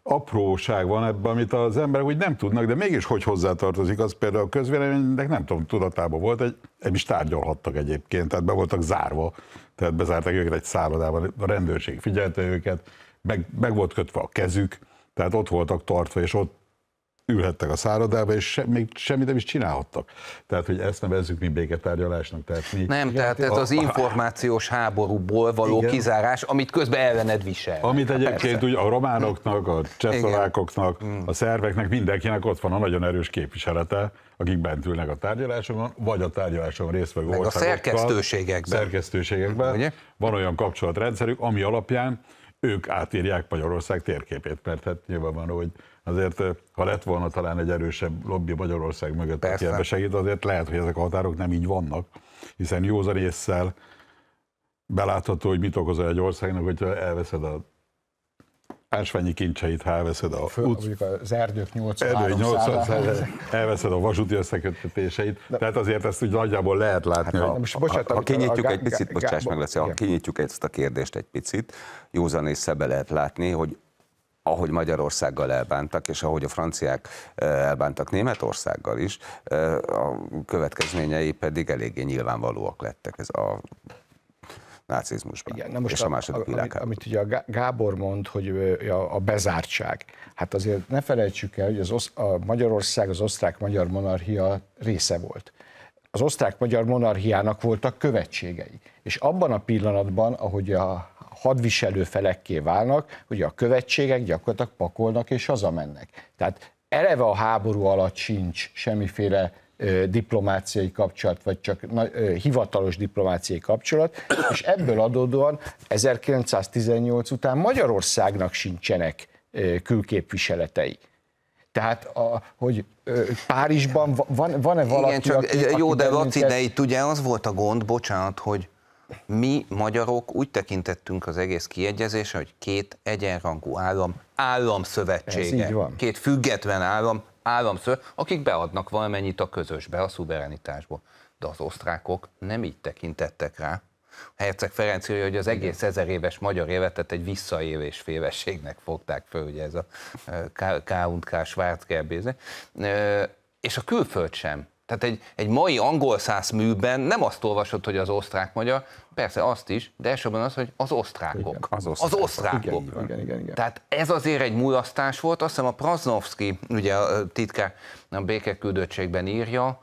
apróság van ebben, amit az emberek úgy nem tudnak, de mégis hogy hozzátartozik, az például a közvéleménynek nem tudom, tudatában volt, egy, nem is tárgyalhattak egyébként, tehát be voltak zárva, tehát bezárták őket egy szállodában, a rendőrség figyelte őket, meg, meg volt kötve a kezük, tehát ott voltak tartva, és ott ülhettek a száradába, és se, még semmit nem is csinálhattak. Tehát, hogy ezt nevezzük mi béketárgyalásnak. Tehát mi, nem, igen, tehát ez a, az információs háborúból való igen. kizárás, amit közben ellened visel. Amit hát egyébként Persze. úgy a románoknak, a csehszlovákoknak, a szerveknek, mindenkinek ott van a nagyon erős képviselete, akik bent ülnek a tárgyalásokon, vagy a tárgyaláson résztvevő országokkal. a szerkesztőségekben. Szerkesztőségekben. Ugye? Van olyan kapcsolatrendszerük, ami alapján ők átírják Magyarország térképét, mert hát nyilvánvaló, hogy azért ha lett volna talán egy erősebb lobby Magyarország mögött, Persze. aki ebbe segít, azért lehet, hogy ezek a határok nem így vannak, hiszen józan észszel belátható, hogy mit okozol egy országnak, hogyha elveszed a ásványi kincseit, ha elveszed a Föl, út, az erdők 83 százalék 80 elveszed a vasúti összeköttetéseit, de, tehát azért ezt úgy nagyjából lehet látni. Hát, ha, most bocsánat, ha, ha kinyitjuk a, egy picit, bocsáss meg lesz, ha kinyitjuk ezt a kérdést egy picit, józan észre be lehet látni, hogy ahogy Magyarországgal elbántak, és ahogy a franciák elbántak Németországgal is, a következményei pedig eléggé nyilvánvalóak lettek. Ez a nácizmusban Igen, most és a, a második világháború. Amit, amit ugye a Gábor mond, hogy a, a bezártság. Hát azért ne felejtsük el, hogy az osz, a Magyarország az osztrák-magyar monarchia része volt. Az osztrák-magyar monarchiának voltak követségei. És abban a pillanatban, ahogy a hadviselő felekké válnak, ugye a követségek gyakorlatilag pakolnak és hazamennek. Tehát eleve a háború alatt sincs semmiféle diplomáciai kapcsolat, vagy csak hivatalos diplomáciai kapcsolat, és ebből adódóan 1918 után Magyarországnak sincsenek külképviseletei. Tehát, a, hogy Párizsban van, van-e valaki, Igen, csak, aki, Jó, aki de Laci, minket... de itt ugye az volt a gond, bocsánat, hogy mi magyarok úgy tekintettünk az egész kiegyezésre, hogy két egyenrangú állam államszövetsége, Ez így van. két független állam államszöv, akik beadnak valamennyit a közösbe, a szuverenitásba. De az osztrákok nem így tekintettek rá. Herceg Ferenc írja, hogy az egész ezer éves magyar életet egy visszaélés félvességnek fogták föl, ugye ez a K. K. És a külföld sem tehát egy, egy mai angol száz műben nem azt olvasod, hogy az osztrák-magyar, persze azt is, de elsősorban az, hogy az osztrákok. Igen, az osztrákok. Az osztrákok. Igen, igen, igen, igen. Tehát ez azért egy mulasztás volt, azt hiszem a Praznovski, ugye a titkár a békeküldöttségben írja,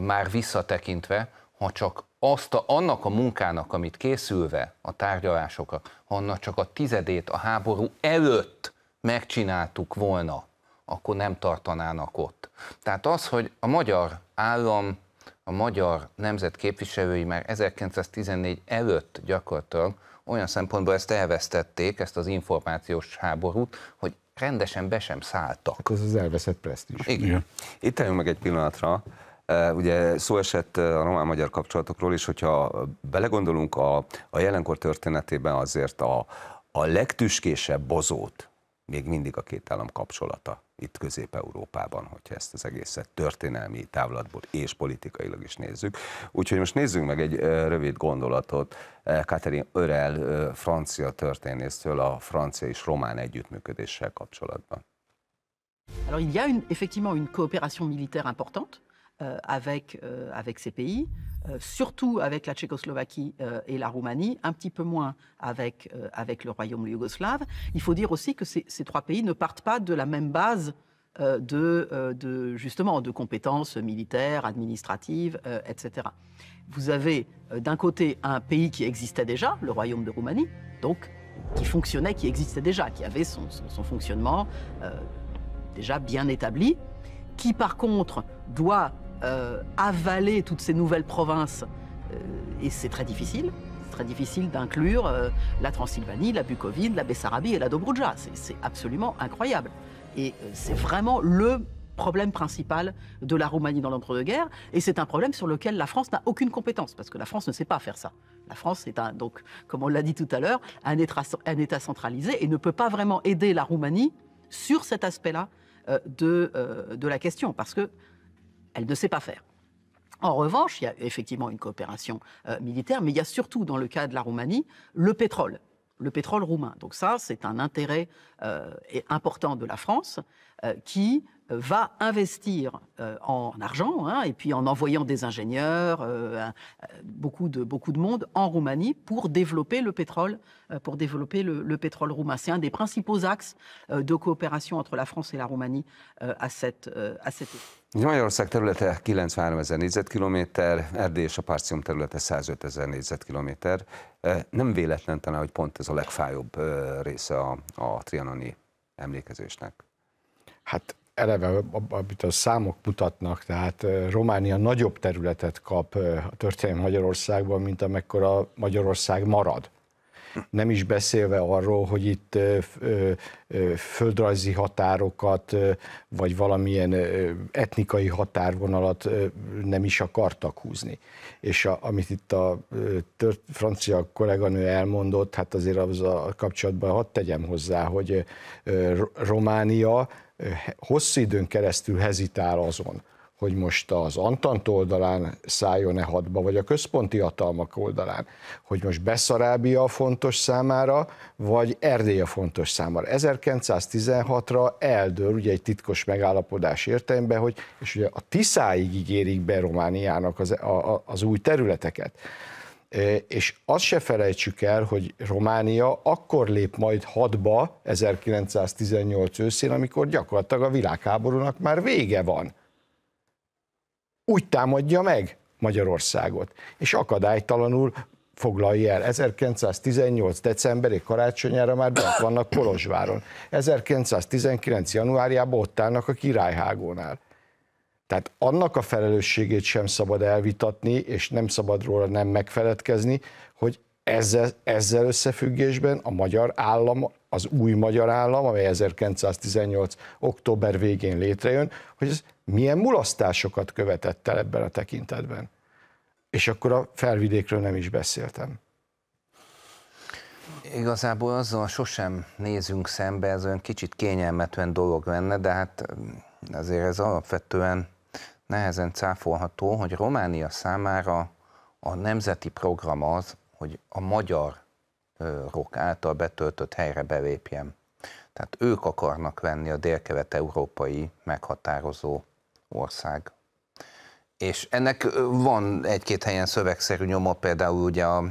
már visszatekintve, ha csak azt a, annak a munkának, amit készülve a tárgyalásokra, annak csak a tizedét a háború előtt megcsináltuk volna, akkor nem tartanának ott. Tehát az, hogy a magyar állam, a magyar nemzet képviselői már 1914 előtt gyakorlatilag olyan szempontból ezt elvesztették, ezt az információs háborút, hogy rendesen be sem szálltak. Akkor az az elveszett presztízs. Igen. Igen. Itt álljunk meg egy pillanatra. E, ugye szó esett e, a román-magyar kapcsolatokról, is, hogyha belegondolunk a, a jelenkor történetében azért a, a legtüskésebb bozót még mindig a két állam kapcsolata itt Közép-Európában, hogyha ezt az egészet történelmi távlatból és politikailag is nézzük. Úgyhogy most nézzünk meg egy rövid gondolatot Catherine Örel francia történésztől a francia és román együttműködéssel kapcsolatban. Alors il y a une, effectivement une coopération militaire importante, Euh, avec, euh, avec ces pays, euh, surtout avec la Tchécoslovaquie et la Roumanie, un petit peu moins avec, avec le Royaume yougoslave. Il faut dire aussi que ces, trois pays ne partent pas de la même base de, de, justement de compétences militaires, administratives, etc. Vous avez d'un côté un pays qui existait déjà, le Royaume de Roumanie, donc qui fonctionnait, qui existait déjà, qui avait son, son, fonctionnement déjà bien établi, qui par contre doit euh, avaler toutes ces nouvelles provinces. Euh, et c'est très difficile. C'est très difficile d'inclure euh, la Transylvanie, la Bucovine, la Bessarabie et la Dobroudja. C'est absolument incroyable. Et c'est vraiment le problème principal de la Roumanie dans l'entre-deux-guerres, et c'est un problème sur lequel la France n'a aucune compétence, parce que la France ne sait pas faire ça. La France est un, donc, comme on l'a dit tout à l'heure, un état, un état, centralisé et ne peut pas vraiment aider la Roumanie sur cet aspect-là de, de la question, parce que elle ne sait pas faire. En revanche, il y a effectivement une coopération euh, militaire, mais il y a surtout, dans le cas de la Roumanie, le pétrole, le pétrole roumain. Donc ça, c'est un intérêt euh, important de la France euh, qui va investir en argent hein, et puis en envoyant des ingénieurs, beaucoup, de, beaucoup de monde en Roumanie pour développer le pétrole, pour développer pétrole roumain. C'est un des principaux axes de coopération entre la France et la Roumanie à cette à cette époque. Magyarország területe 93 ezer négyzetkilométer, Erdély és a Párcium területe 105 ezer négyzetkilométer. Nem véletlen talán, hogy pont ez a legfájóbb része a, a trianoni emlékezésnek. Hát eleve, amit a számok mutatnak, tehát Románia nagyobb területet kap a történelmi Magyarországban, mint amekkora Magyarország marad nem is beszélve arról, hogy itt földrajzi határokat, vagy valamilyen etnikai határvonalat nem is akartak húzni. És a, amit itt a tört, francia kolléganő elmondott, hát azért az a kapcsolatban hadd tegyem hozzá, hogy Románia hosszú időn keresztül hezitál azon, hogy most az Antant oldalán szálljon-e hadba, vagy a központi hatalmak oldalán, hogy most Beszarábia fontos számára, vagy Erdély a fontos számára. 1916-ra eldől ugye egy titkos megállapodás értelemben, hogy és ugye a Tiszáig ígérik be Romániának az, a, a, az új területeket. E, és azt se felejtsük el, hogy Románia akkor lép majd hadba 1918 őszén, amikor gyakorlatilag a világháborúnak már vége van úgy támadja meg Magyarországot, és akadálytalanul foglalja el. 1918. decemberi karácsonyára már bent vannak Kolozsváron. 1919. januárjában ott állnak a királyhágónál. Tehát annak a felelősségét sem szabad elvitatni, és nem szabad róla nem megfeledkezni, hogy ezzel, ezzel összefüggésben a magyar állam, az új magyar állam, amely 1918. október végén létrejön, hogy ez milyen mulasztásokat követett el ebben a tekintetben. És akkor a felvidékről nem is beszéltem. Igazából azzal sosem nézünk szembe, ez olyan kicsit kényelmetlen dolog lenne, de hát mm, azért ez alapvetően nehezen cáfolható, hogy Románia számára a nemzeti program az, hogy a magyar rok által betöltött helyre belépjen. Tehát ők akarnak venni a délkelet-európai meghatározó ország. És ennek van egy-két helyen szövegszerű nyoma, például ugye a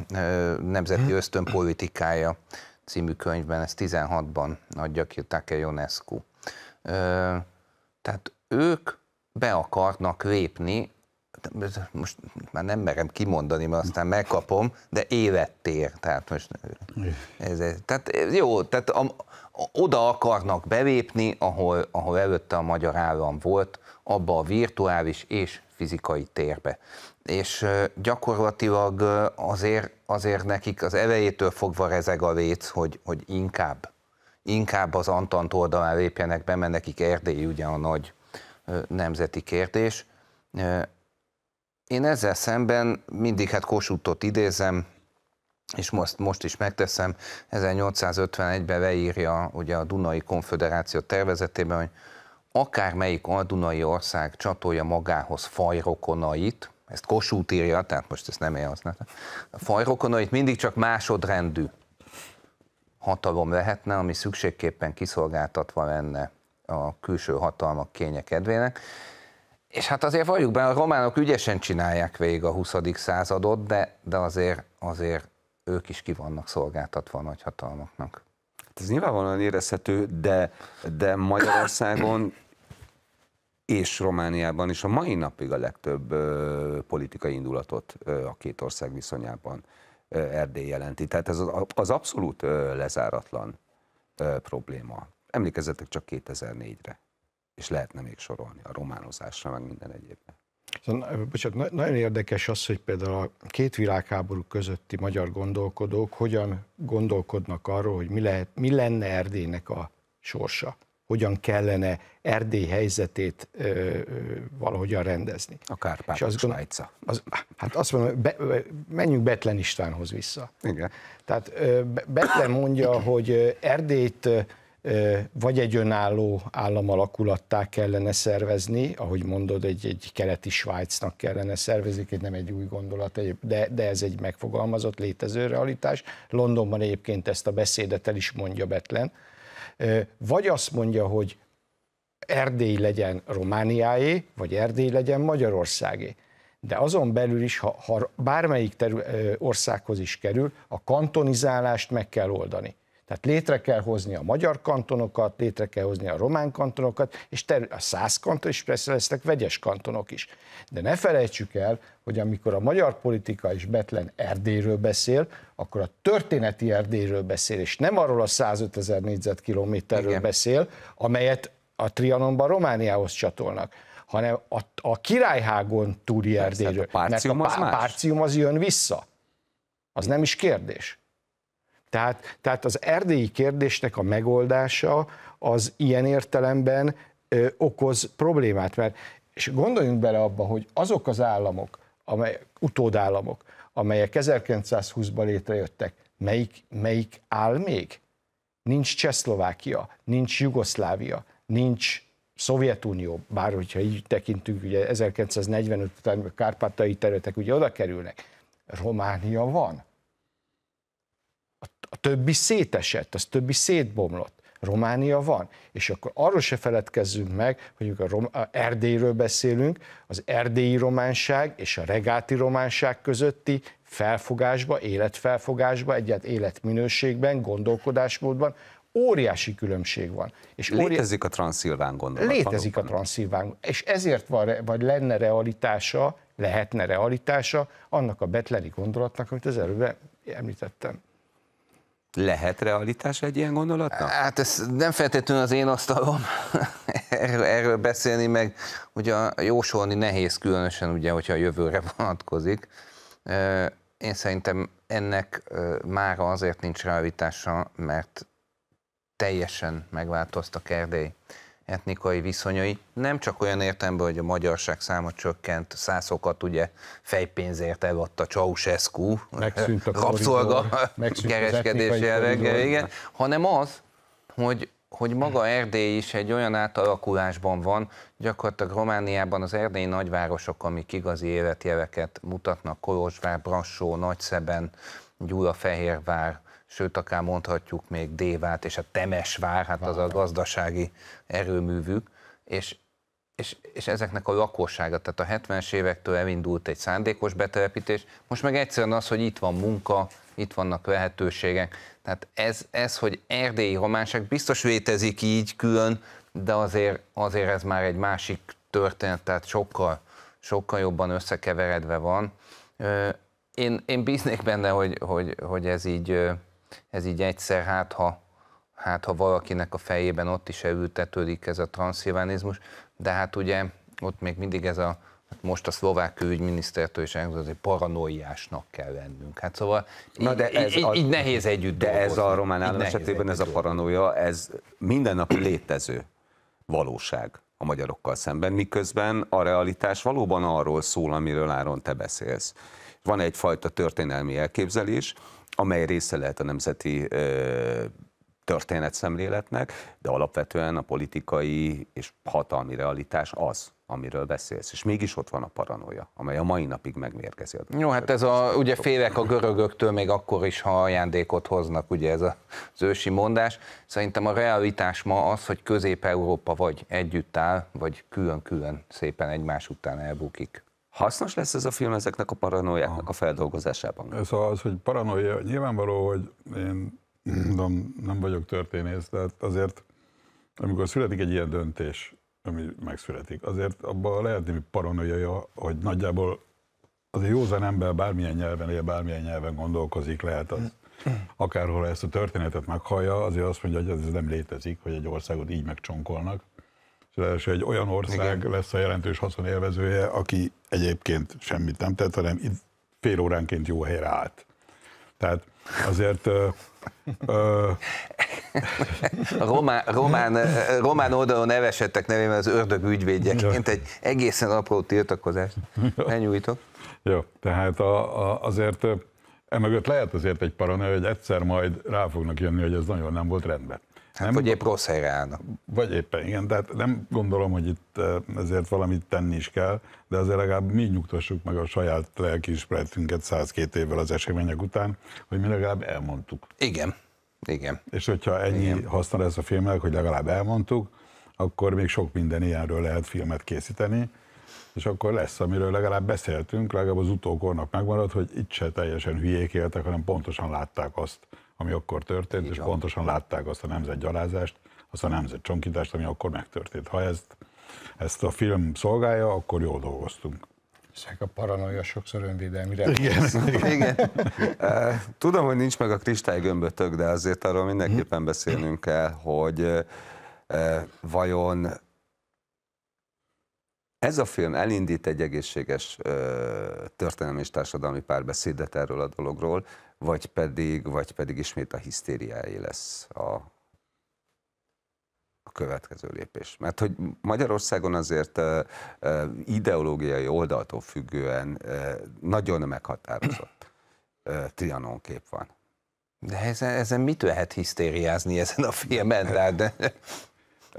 Nemzeti mhm. Ösztönpolitikája című könyvben, ez 16-ban adja ki Take Ionescu. Tehát ők be akarnak lépni, most már nem merem kimondani, mert aztán megkapom, de élettér, tehát most ez, ez, tehát jó, tehát a, oda akarnak belépni, ahol, ahol előtte a magyar állam volt, abba a virtuális és fizikai térbe. És gyakorlatilag azért, azért nekik az elejétől fogva rezeg a léc, hogy, hogy inkább, inkább az Antant oldalán lépjenek be, mert nekik Erdély ugye a nagy nemzeti kérdés. Én ezzel szemben mindig hát Kossuthot idézem, és most, most is megteszem, 1851-ben leírja ugye a Dunai Konfederáció tervezetében, hogy akármelyik aldunai ország csatolja magához fajrokonait, ezt Kossuth írja, tehát most ezt nem én használtam, a fajrokonait mindig csak másodrendű hatalom lehetne, ami szükségképpen kiszolgáltatva lenne a külső hatalmak kénye kedvének. És hát azért valljuk be, a románok ügyesen csinálják végig a 20. századot, de, de azért, azért ők is ki vannak szolgáltatva a nagyhatalmaknak. Hát ez nyilvánvalóan érezhető, de, de Magyarországon és Romániában is a mai napig a legtöbb ö, politikai indulatot ö, a két ország viszonyában ö, Erdély jelenti. Tehát ez az, az abszolút ö, lezáratlan ö, probléma. Emlékezzetek csak 2004-re, és lehetne még sorolni a románozásra, meg minden egyébre. Szóval bocsánat, nagyon érdekes az, hogy például a két világháború közötti magyar gondolkodók hogyan gondolkodnak arról, hogy mi, lehet, mi lenne Erdélynek a sorsa hogyan kellene Erdély helyzetét ö, ö, valahogyan rendezni. A Kárpátok Svájca. Az, hát azt mondom, be, menjünk Betlen Istvánhoz vissza. Igen. Tehát ö, Betlen mondja, hogy Erdélyt ö, vagy egy önálló alakulattá kellene szervezni, ahogy mondod, egy, egy keleti Svájcnak kellene szervezni, nem egy új gondolat, de, de ez egy megfogalmazott létező realitás. Londonban egyébként ezt a beszédet el is mondja Betlen, vagy azt mondja, hogy Erdély legyen Romániáé, vagy Erdély legyen Magyarországé. De azon belül is, ha, ha bármelyik terül, országhoz is kerül, a kantonizálást meg kell oldani. Tehát létre kell hozni a magyar kantonokat, létre kell hozni a román kantonokat, és a száz kanton, is, persze lesznek vegyes kantonok is. De ne felejtsük el, hogy amikor a magyar politika is Betlen Erdélyről beszél, akkor a történeti Erdélyről beszél, és nem arról a 105 ezer négyzetkilométerről Igen. beszél, amelyet a Trianonban Romániához csatolnak hanem a, a királyhágon túli hát Erdélyről. A párcium, Mert a pá- az párcium az jön vissza. Az nem is kérdés. Tehát, tehát az erdélyi kérdésnek a megoldása az ilyen értelemben ö, okoz problémát, mert és gondoljunk bele abba, hogy azok az államok, amely, utódállamok, amelyek 1920-ban létrejöttek, melyik, melyik áll még? Nincs Csehszlovákia, nincs Jugoszlávia, nincs Szovjetunió, bár hogyha így tekintünk, ugye 1945 után a kárpátai területek ugye oda kerülnek, Románia van. A többi szétesett, az többi szétbomlott. Románia van. És akkor arról se feledkezzünk meg, hogy a Rom- a Erdélyről beszélünk, az erdélyi románság és a regáti románság közötti felfogásba, életfelfogásba, egyet életminőségben, gondolkodásmódban óriási különbség van. És óri... Létezik a transzilván gondolat. Létezik valóban. a transzilván, és ezért van, vagy lenne realitása, lehetne realitása annak a betleni gondolatnak, amit az előbb említettem. Lehet realitás egy ilyen gondolatnak? Hát ez nem feltétlenül az én asztalom erről, erről beszélni, meg ugye jósolni nehéz, különösen ugye, hogyha a jövőre vonatkozik. Én szerintem ennek már azért nincs realitása, mert teljesen megváltoztak Erdély etnikai viszonyai, nem csak olyan értelemben, hogy a magyarság száma csökkent, szászokat ugye fejpénzért eladta Ceausescu, a rabszolga kereskedés jelleggel, igen, hanem az, hogy, hogy maga Erdély is egy olyan átalakulásban van, gyakorlatilag Romániában az erdélyi nagyvárosok, amik igazi életjeleket mutatnak, Kolozsvár, Brassó, Nagyszeben, Gyulafehérvár, sőt, akár mondhatjuk még Dévát és a Temesvár, hát az a gazdasági erőművük, és, és, és ezeknek a lakossága, tehát a 70-es évektől elindult egy szándékos betelepítés, most meg egyszerűen az, hogy itt van munka, itt vannak lehetőségek, tehát ez, ez hogy erdélyi románság biztos létezik így külön, de azért, azért ez már egy másik történet, tehát sokkal, sokkal jobban összekeveredve van. Én, én bíznék benne, hogy, hogy, hogy ez így ez így egyszer, hát ha, hát ha valakinek a fejében ott is elültetődik ez a transzilvánizmus, de hát ugye ott még mindig ez a, hát most a szlovák ügyminisztertől is elhangzott, hogy paranoiásnak kell lennünk. Hát szóval Na így, de ez így, a, így nehéz együtt De dolgozni. ez a román állam esetében ez a paranoia, ez mindennapi létező valóság a magyarokkal szemben, miközben a realitás valóban arról szól, amiről Áron te beszélsz. Van egyfajta történelmi elképzelés, amely része lehet a nemzeti történetszemléletnek, de alapvetően a politikai és hatalmi realitás az, amiről beszélsz, és mégis ott van a paranoia, amely a mai napig megmérgezi. A Jó, hát ez a, ugye félek a görögöktől még akkor is, ha ajándékot hoznak, ugye ez a, az ősi mondás. Szerintem a realitás ma az, hogy Közép-Európa vagy együtt áll, vagy külön-külön szépen egymás után elbukik. Hasznos lesz ez a film ezeknek a paranoiáknak a feldolgozásában? Ez az, hogy paranoia, nyilvánvaló, hogy én nem, nem vagyok történész, de hát azért amikor születik egy ilyen döntés, ami megszületik, azért abban lehet némi paranoia, hogy nagyjából az egy józan ember bármilyen nyelven él, bármilyen nyelven gondolkozik, lehet az. Akárhol ezt a történetet meghallja, azért azt mondja, hogy ez nem létezik, hogy egy országot így megcsonkolnak és ráadásul egy olyan ország Igen. lesz a jelentős haszonélvezője, aki egyébként semmit nem tett, hanem itt fél óránként jó helyre állt. Tehát azért... Ö, ö, román, román, román oldalon nevesettek nevében az ördög ügyvédjeként egy egészen apró tiltakozást elnyújtok. Jó, tehát a, a, azért emögött lehet azért egy paranoia, hogy egyszer majd rá fognak jönni, hogy ez nagyon nem volt rendben. Hát, nem, vagy épp rossz helyre állnak. Vagy éppen, igen. Tehát nem gondolom, hogy itt eh, ezért valamit tenni is kell, de azért legalább mi nyugtassuk meg a saját lelkiismeretünket 102 évvel az események után, hogy mi legalább elmondtuk. Igen. Igen. És hogyha ennyi igen. haszna lesz a filmnek, hogy legalább elmondtuk, akkor még sok minden ilyenről lehet filmet készíteni, és akkor lesz, amiről legalább beszéltünk, legalább az utókornak megmarad, hogy itt se teljesen hülyék éltek, hanem pontosan látták azt, ami akkor történt, Igen. és pontosan látták azt a gyalázást, azt a csonkítást, ami akkor megtörtént. Ha ezt, ezt a film szolgálja, akkor jól dolgoztunk. Ezek hát a paranoia sokszor önvédelmire. Igen. Igen. Tudom, hogy nincs meg a kristálygömbötök, de azért arról mindenképpen mhm. beszélnünk kell, hogy vajon ez a film elindít egy egészséges történelmi és társadalmi párbeszédet erről a dologról, vagy pedig, vagy pedig ismét a hisztériáé lesz a, a következő lépés. Mert hogy Magyarországon azért ideológiai oldaltól függően nagyon meghatározott Trianon kép van. De ezen, ezen mit lehet hisztériázni ezen a filmen? De...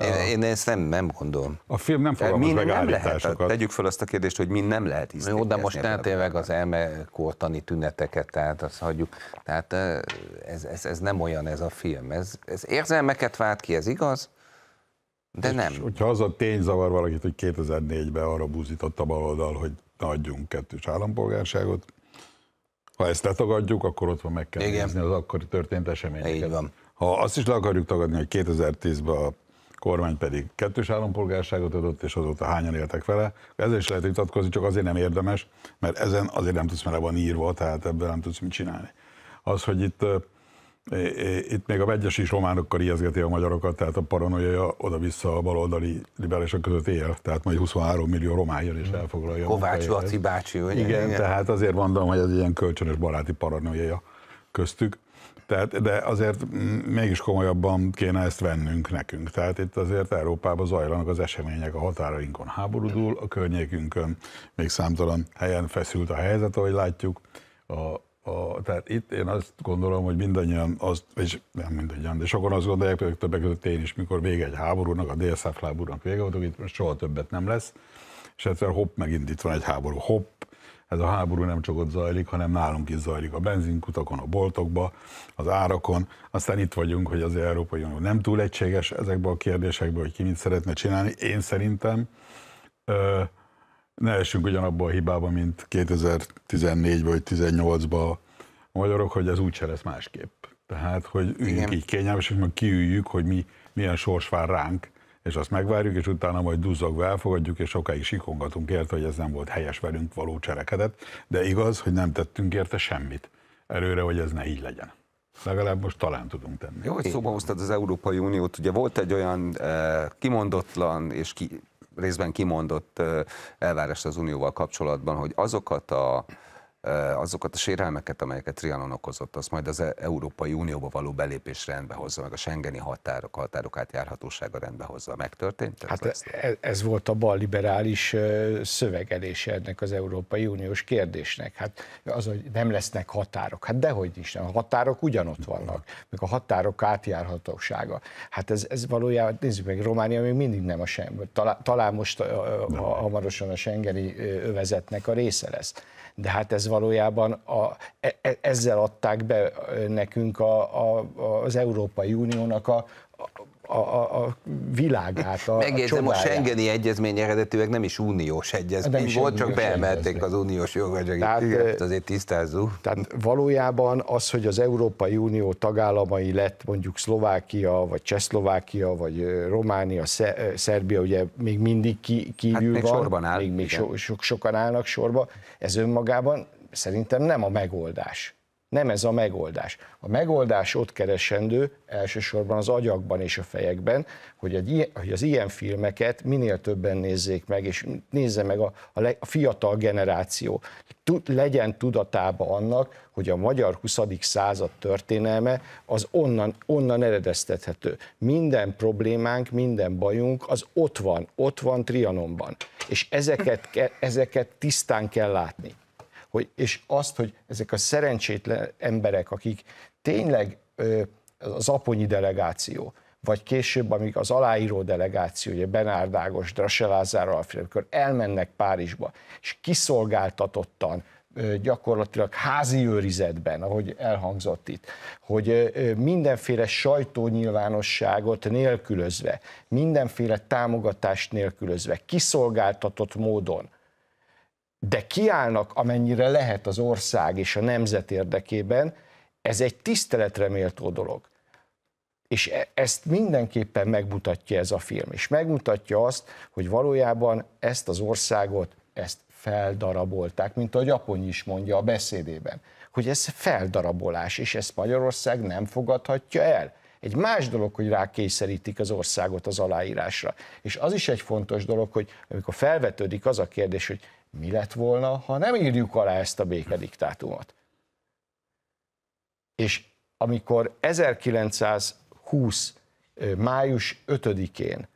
Én, a... én ezt nem, nem gondolom. A film nem fogalmaz mi meg nem lehet, Tegyük fel azt a kérdést, hogy mi nem lehet isztékezni. Jó, de most ne tényleg az elmekortani tüneteket, tehát azt hagyjuk. Tehát ez, ez, ez nem olyan ez a film. Ez, ez érzelmeket vált ki, ez igaz, de és nem. Hogyha az a tény zavar valakit, hogy 2004-ben arra búzított a baloldal, hogy ne adjunk kettős állampolgárságot, ha ezt letagadjuk, akkor ott van meg kell Igen. nézni az akkori történt eseményeket. Így van. Ha azt is le akarjuk tagadni, hogy 2010-ben a kormány pedig kettős állampolgárságot adott, és azóta hányan éltek vele. Ezzel is lehet vitatkozni, csak azért nem érdemes, mert ezen azért nem tudsz, mert van írva, tehát ebben nem tudsz mit csinálni. Az, hogy itt itt még a vegyes is románokkal ijeszgeti a magyarokat, tehát a paranoia oda-vissza a baloldali liberálisok között él, tehát majd 23 millió román jön és hmm. elfoglalja. Kovács Laci bácsi, ugye? Igen, igen, tehát azért mondom, hogy ez egy ilyen kölcsönös baráti paranoia köztük. Tehát, de azért mégis komolyabban kéne ezt vennünk nekünk. Tehát itt azért Európában zajlanak az események a határainkon háborúdul, a környékünkön még számtalan helyen feszült a helyzet, ahogy látjuk. A, a, tehát itt én azt gondolom, hogy mindannyian azt, és nem mindannyian, de sokan azt gondolják, hogy többek között én is, mikor vége egy háborúnak, a délszáfláborúnak vége volt, itt most soha többet nem lesz, és egyszer hopp, megindít van egy háború, hopp, ez a háború nem csak ott zajlik, hanem nálunk is zajlik a benzinkutakon, a boltokba, az árakon. Aztán itt vagyunk, hogy az Európai Unió nem túl egységes ezekben a kérdésekben, hogy ki mit szeretne csinálni. Én szerintem ö, ne essünk ugyanabban a hibába, mint 2014 vagy 2018 ba a magyarok, hogy ez úgyse lesz másképp. Tehát, hogy üljünk Igen. így kényelmesek, meg kiüljük, hogy mi, milyen sors vár ránk, és azt megvárjuk, és utána majd duzzogva elfogadjuk, és sokáig sikongatunk érte, hogy ez nem volt helyes velünk való cselekedet, de igaz, hogy nem tettünk érte semmit előre, hogy ez ne így legyen. Legalább most talán tudunk tenni. Jó, hogy szóba hoztad az Európai Uniót. Ugye volt egy olyan eh, kimondatlan és ki, részben kimondott eh, elvárás az Unióval kapcsolatban, hogy azokat a azokat a sérelmeket, amelyeket Trianon okozott, az majd az e- Európai Unióba való belépés rendbe hozza, meg a Schengeni határok, határok átjárhatósága rendbe hozza. Megtörtént? Hát ez, e- ez volt a bal liberális szövegelése ennek az Európai Uniós kérdésnek. Hát az, hogy nem lesznek határok. Hát dehogy is nem. A határok ugyanott vannak, meg a határok átjárhatósága. Hát ez, ez valójában, nézzük meg, Románia még mindig nem a Schengen. Talán, talán most a, a, a, hamarosan a Schengeni övezetnek a része lesz de hát ez valójában a, e, e ezzel adták be nekünk a, a, az Európai Uniónak a, a, a, a világát. A, Megérzem, a, a Schengeni egyezmény eredetileg nem is uniós egyezmény nem is volt, csak beemelték az uniós joganyagit, hát azért tisztázzuk. Tehát valójában az, hogy az Európai Unió tagállamai lett mondjuk Szlovákia, vagy Csehszlovákia, vagy Románia, Szerbia, ugye még mindig ki, kívül hát még van, áll, még, még so, so, sokan állnak sorba, ez önmagában szerintem nem a megoldás. Nem ez a megoldás. A megoldás ott keresendő elsősorban az agyakban és a fejekben, hogy, egy, hogy az ilyen filmeket minél többen nézzék meg, és nézze meg a, a, le, a fiatal generáció. Tud, legyen tudatába annak, hogy a magyar 20. század történelme az onnan, onnan eredeztethető. Minden problémánk, minden bajunk az ott van, ott van Trianonban. És ezeket, ezeket tisztán kell látni hogy, és azt, hogy ezek a szerencsétlen emberek, akik tényleg az aponyi delegáció, vagy később, amíg az aláíró delegáció, ugye Benárd Ágos, Drase Lázár Alfred, amikor elmennek Párizsba, és kiszolgáltatottan, gyakorlatilag házi őrizetben, ahogy elhangzott itt, hogy mindenféle sajtónyilvánosságot nélkülözve, mindenféle támogatást nélkülözve, kiszolgáltatott módon de kiállnak, amennyire lehet az ország és a nemzet érdekében, ez egy tiszteletre méltó dolog. És e- ezt mindenképpen megmutatja ez a film, és megmutatja azt, hogy valójában ezt az országot, ezt feldarabolták, mint ahogy Apony is mondja a beszédében, hogy ez feldarabolás, és ezt Magyarország nem fogadhatja el. Egy más dolog, hogy rákényszerítik az országot az aláírásra. És az is egy fontos dolog, hogy amikor felvetődik az a kérdés, hogy mi lett volna, ha nem írjuk alá ezt a békediktátumot. És amikor 1920. május 5-én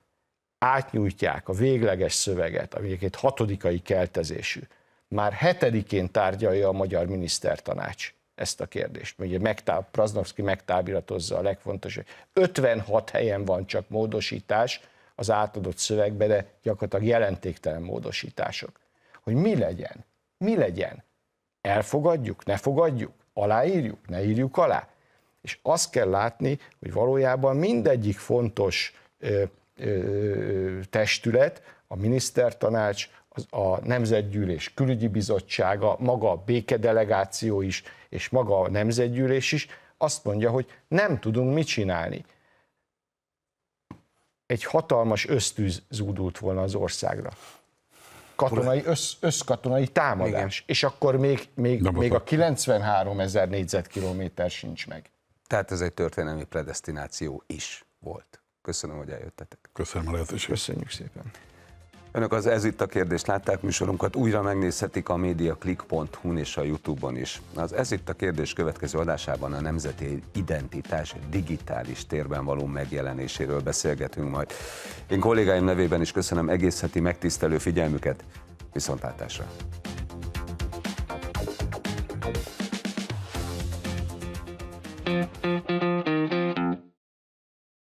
átnyújtják a végleges szöveget, ami egyébként hatodikai keltezésű, már hetedikén tárgyalja a Magyar Minisztertanács ezt a kérdést. Ugye megtáb, Praznovszki megtábiratozza a legfontosabb. 56 helyen van csak módosítás az átadott szövegbe, de gyakorlatilag jelentéktelen módosítások hogy mi legyen. Mi legyen? Elfogadjuk, ne fogadjuk, aláírjuk, ne írjuk alá. És azt kell látni, hogy valójában mindegyik fontos ö, ö, testület, a minisztertanács, az, a Nemzetgyűlés külügyi bizottsága, maga a békedelegáció is, és maga a Nemzetgyűlés is azt mondja, hogy nem tudunk mit csinálni. Egy hatalmas ösztűz zúdult volna az országra katonai, össz, összkatonai támadás. Igen. És akkor még, még, még a 93 ezer négyzetkilométer sincs meg. Tehát ez egy történelmi predestináció is volt. Köszönöm, hogy eljöttetek. Köszönöm a lehetőséget. Köszönjük szépen. Önök az Ez itt a kérdés látták műsorunkat, újra megnézhetik a mediaclick.hu-n és a Youtube-on is. Az Ez itt a kérdés következő adásában a nemzeti identitás digitális térben való megjelenéséről beszélgetünk majd. Én kollégáim nevében is köszönöm egész heti megtisztelő figyelmüket, viszontlátásra! thank you